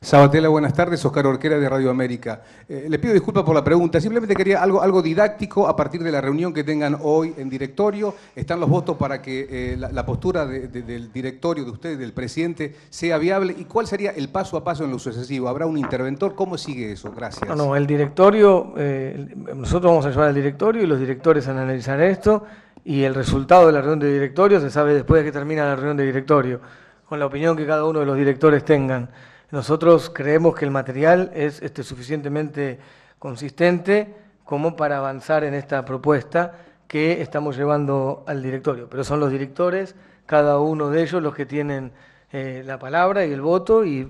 Sabatella, buenas tardes. Oscar Orquera de Radio América. Eh, le pido disculpas por la pregunta. Simplemente quería algo, algo didáctico a partir de la reunión que tengan hoy en directorio. Están los votos para que eh, la, postura del directorio de ustedes, del presidente, sea viable. ¿Y cuál sería el paso a paso en lo sucesivo? ¿Habrá un interventor? ¿Cómo sigue eso? Gracias. No, no, el directorio, eh, nosotros vamos a llevar al directorio y los directores a analizar esto. Y el resultado de la reunión de directorio se sabe después de que termina la reunión de directorio, con la opinión que cada uno de los directores tengan. Nosotros creemos que el material es este, suficientemente consistente como para avanzar en esta propuesta que estamos llevando al directorio. Pero son los directores, cada uno de ellos, los que tienen eh, la palabra y el voto y,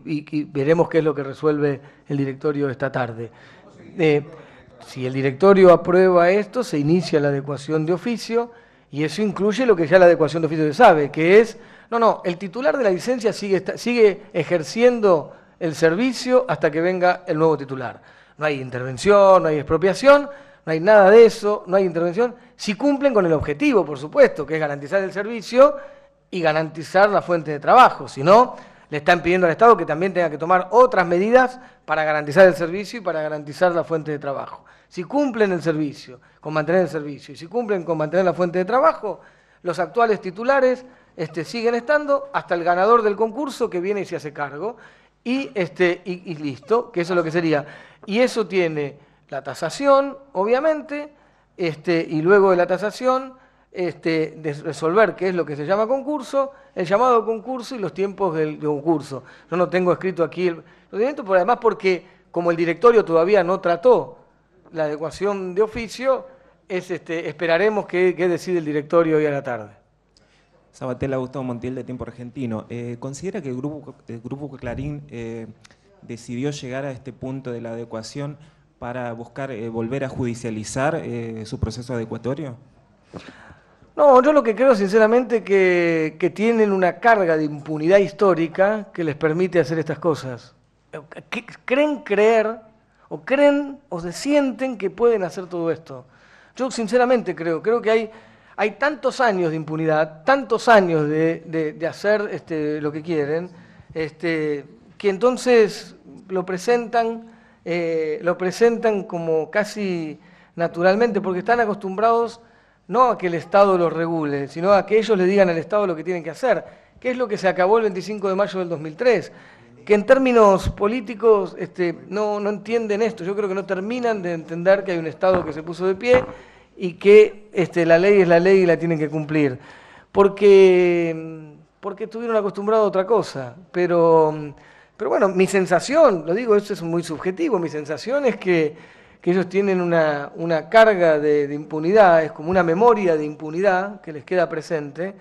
veremos qué es lo que resuelve el directorio esta tarde. Eh, si el directorio aprueba esto, se inicia la adecuación de oficio y eso incluye lo que ya la adecuación de oficio se sabe, que es no, no, el titular de la licencia sigue, sigue ejerciendo el servicio hasta que venga el nuevo titular. No hay intervención, no hay expropiación, no hay nada de eso, no hay intervención. Si cumplen con el objetivo, por supuesto, que es garantizar el servicio y garantizar la fuente de trabajo. Si no, le están pidiendo al Estado que también tenga que tomar otras medidas para garantizar el servicio y para garantizar la fuente de trabajo. Si cumplen el servicio, con mantener el servicio, y si cumplen con mantener la fuente de trabajo, los actuales titulares este, siguen estando hasta el ganador del concurso que viene y se hace cargo. Y, este, y, listo, que eso es lo que sería. Y eso tiene la tasación, obviamente, este, y luego de la tasación, este, resolver qué es lo que se llama concurso, el llamado concurso y los tiempos del, concurso. Yo no tengo escrito aquí el procedimiento, pero además porque como el directorio todavía no trató la adecuación de oficio, es, este, esperaremos qué decide el directorio hoy a la tarde. Sabatella Gustavo Montiel de Tiempo Argentino. Eh, ¿Considera que el Grupo, Clarín eh, decidió llegar a este punto de la adecuación para buscar eh, volver a judicializar su proceso adecuatorio? No, yo lo que creo sinceramente que, que tienen una carga de impunidad histórica que les permite hacer estas cosas. Creen creer o creen o se sienten que pueden hacer todo esto. Yo sinceramente creo, creo que hay hay tantos años de impunidad, tantos años de, hacer este, lo que quieren, este, que entonces lo presentan, eh, lo presentan como casi naturalmente, porque están acostumbrados no a que el Estado los regule, sino a que ellos le digan al Estado lo que tienen que hacer, que es lo que se acabó el 25 de mayo del 2003, que en términos políticos este, no, no entienden esto, yo creo que no terminan de entender que hay un Estado que se puso de pie y que este, la ley es la ley y la tienen que cumplir. Porque, porque estuvieron acostumbrados a otra cosa. Pero, pero bueno, mi sensación, lo digo, esto es muy subjetivo, mi sensación es que, ellos tienen una, carga de, impunidad, es como una memoria de impunidad que les queda presente,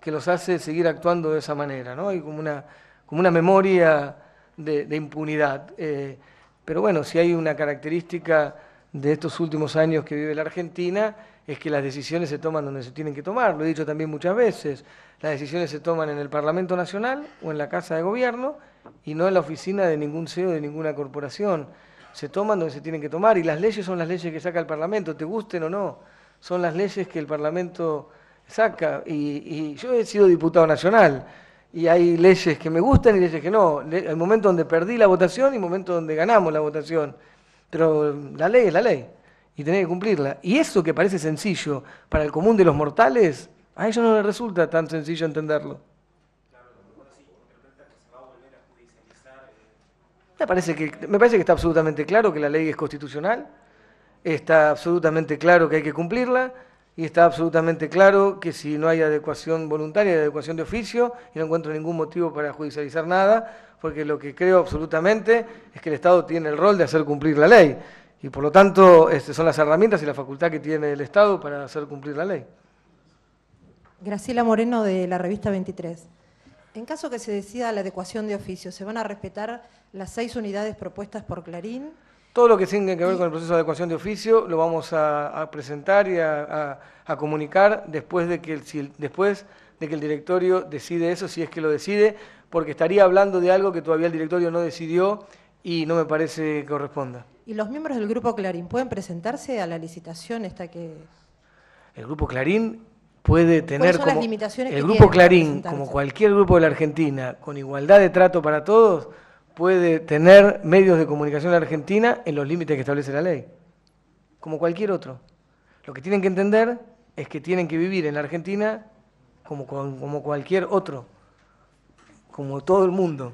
que los hace seguir actuando de esa manera, ¿no? Hay como una, como una memoria de, impunidad. Eh, pero bueno, si hay una característica de estos últimos años que vive la Argentina es que las decisiones se toman donde se tienen que tomar, lo he dicho también muchas veces, las decisiones se toman en el Parlamento Nacional o en la Casa de Gobierno y no en la oficina de ningún CEO de ninguna corporación, se toman donde se tienen que tomar y las leyes son las leyes que saca el Parlamento, te gusten o no, son las leyes que el Parlamento saca y, yo he sido diputado nacional y hay leyes que me gustan y leyes que no, el momento donde perdí la votación y momento donde ganamos la votación pero la ley es la ley y tiene que cumplirla. Y eso que parece sencillo para el común de los mortales, a ellos no les resulta tan sencillo entenderlo. Me parece, que, me parece que está absolutamente claro que la ley es constitucional, está absolutamente claro que hay que cumplirla, y está absolutamente claro que si no hay adecuación voluntaria, y adecuación de oficio, y no encuentro ningún motivo para judicializar nada, porque lo que creo absolutamente es que el Estado tiene el rol de hacer cumplir la ley, y por lo tanto este, son las herramientas y la facultad que tiene el Estado para hacer cumplir la ley. Graciela Moreno, de la revista 23. En caso que se decida la adecuación de oficio, ¿se van a respetar las seis unidades propuestas por Clarín? Todo lo que tenga que ver con el proceso de adecuación de oficio lo vamos a, presentar y a, comunicar después de, que el, después de que el directorio decide eso, si es que lo decide, porque estaría hablando de algo que todavía el directorio no decidió y no me parece que corresponda. ¿Y los miembros del Grupo Clarín pueden presentarse a la licitación esta que...? El Grupo Clarín puede tener como... Las limitaciones el Grupo Clarín, como cualquier grupo de la Argentina, con igualdad de trato para todos puede tener medios de comunicación en Argentina en los límites que establece la ley, como cualquier otro. Lo que tienen que entender es que tienen que vivir en la Argentina como, como cualquier otro, como todo el mundo.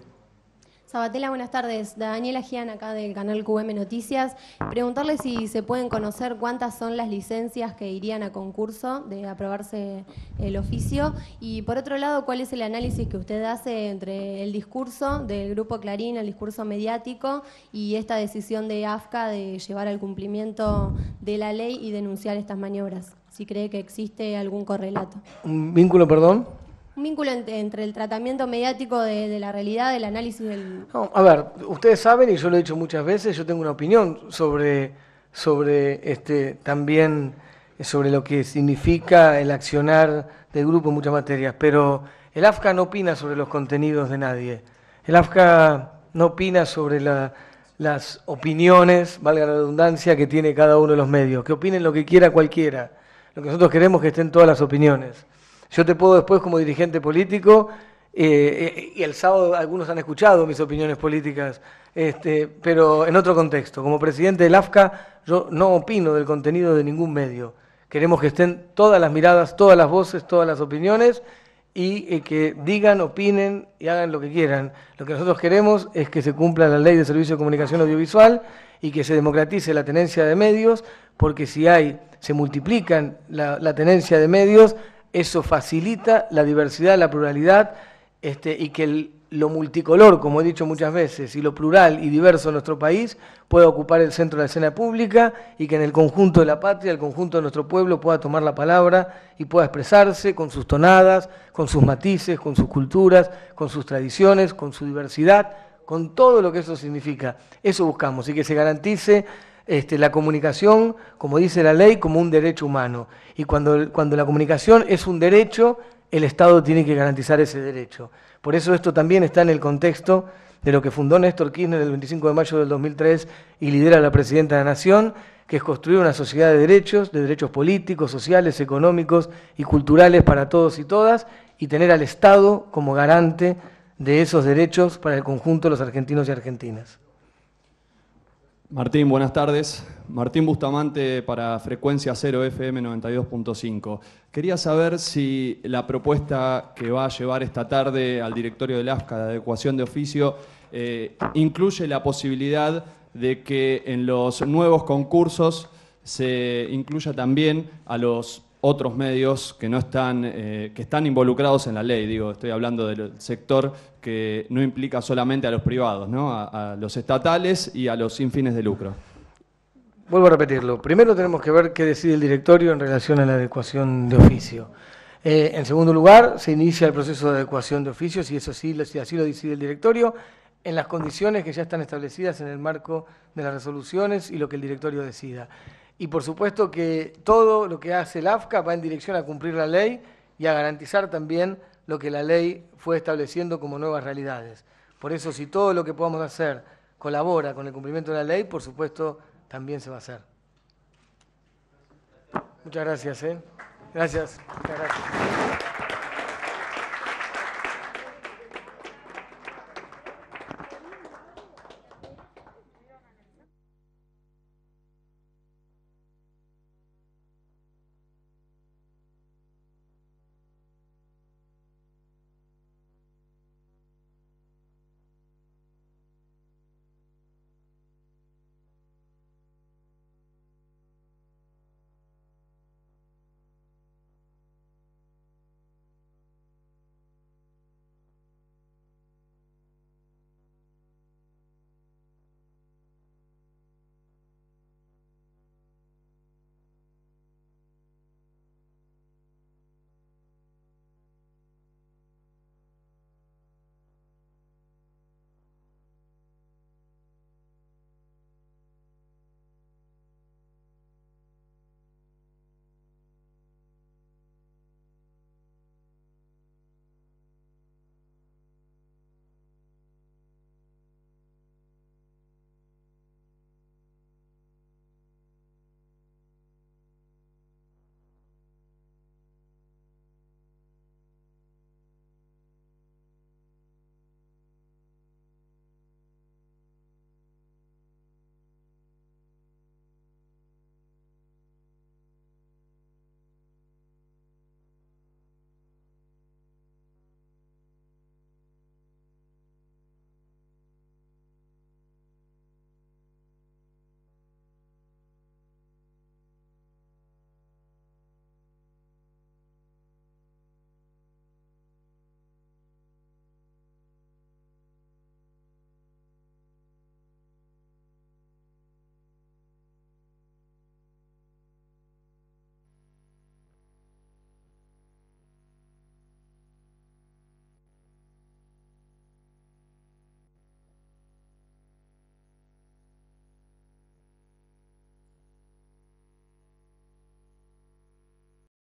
Sabatella, buenas tardes. Daniela Gian, acá del canal QM Noticias. Preguntarle si se pueden conocer cuántas son las licencias que irían a concurso de aprobarse el oficio. Y por otro lado, ¿cuál es el análisis que usted hace entre el discurso del Grupo Clarín, el discurso mediático y esta decisión de AFCA de llevar al cumplimiento de la ley y denunciar estas maniobras? Si cree que existe algún correlato. ¿Un vínculo, perdón? Un vínculo entre, el tratamiento mediático de, la realidad, del análisis del... a ver, ustedes saben, y yo lo he dicho muchas veces, yo tengo una opinión sobre, sobre este, también eh, sobre lo que significa el accionar del grupo en muchas materias, pero el AFCA no opina sobre los contenidos de nadie. El AFCA no opina sobre las opiniones, valga la redundancia, que tiene cada uno de los medios. Que opinen lo que quiera cualquiera. Lo que nosotros queremos es que estén todas las opiniones. Yo te puedo después como dirigente político, eh, eh, y el sábado algunos han escuchado mis opiniones políticas, este, pero en otro contexto. Como presidente del AFCA, yo no opino del contenido de ningún medio. Queremos que estén todas las miradas, todas las voces, todas las opiniones y eh, que digan, opinen y hagan lo que quieran. Lo que nosotros queremos es que se cumpla la ley de servicio de comunicación audiovisual y que se democratice la tenencia de medios, porque si hay, se multiplican la tenencia de medios, eso facilita la diversidad, la pluralidad este, y que lo multicolor, como he dicho muchas veces, y lo plural y diverso de nuestro país pueda ocupar el centro de la escena pública y que en el conjunto de la patria, el conjunto de nuestro pueblo pueda tomar la palabra y pueda expresarse con sus tonadas, con sus matices, con sus culturas, con sus tradiciones, con su diversidad, con todo lo que eso significa. Eso buscamos y que se garantice este, la comunicación, como dice la ley, como un derecho humano. Y cuando, cuando la comunicación es un derecho, el Estado tiene que garantizar ese derecho. Por eso esto también está en el contexto de lo que fundó Néstor Kirchner el 25 de mayo del 2003 y lidera la Presidenta de la Nación, que es construir una sociedad de derechos, de derechos políticos, sociales, económicos y culturales para todos y todas, y tener al Estado como garante de esos derechos para el conjunto de los argentinos y argentinas. Martín, buenas tardes. Martín Bustamante para Frecuencia 0 FM 92.5. Quería saber si la propuesta que va a llevar esta tarde al directorio del AFCA de adecuación de oficio eh, incluye la posibilidad de que en los nuevos concursos se incluya también a los otros medios que no están, eh, que están involucrados en la ley. Digo, estoy hablando del sector que no implica solamente a los privados, ¿no? a, los estatales y a los sin fines de lucro. Vuelvo a repetirlo. Primero tenemos que ver qué decide el directorio en relación a la adecuación de oficio. Eh, en segundo lugar, se inicia el proceso de adecuación de oficios y eso sí, si así lo decide el directorio, en las condiciones que ya están establecidas en el marco de las resoluciones y lo que el directorio decida y por supuesto que todo lo que hace el AFCA va en dirección a cumplir la ley y a garantizar también lo que la ley fue estableciendo como nuevas realidades. Por eso, si todo lo que podamos hacer colabora con el cumplimiento de la ley, por supuesto, también se va a hacer. Muchas gracias. ¿eh? Gracias. Muchas gracias.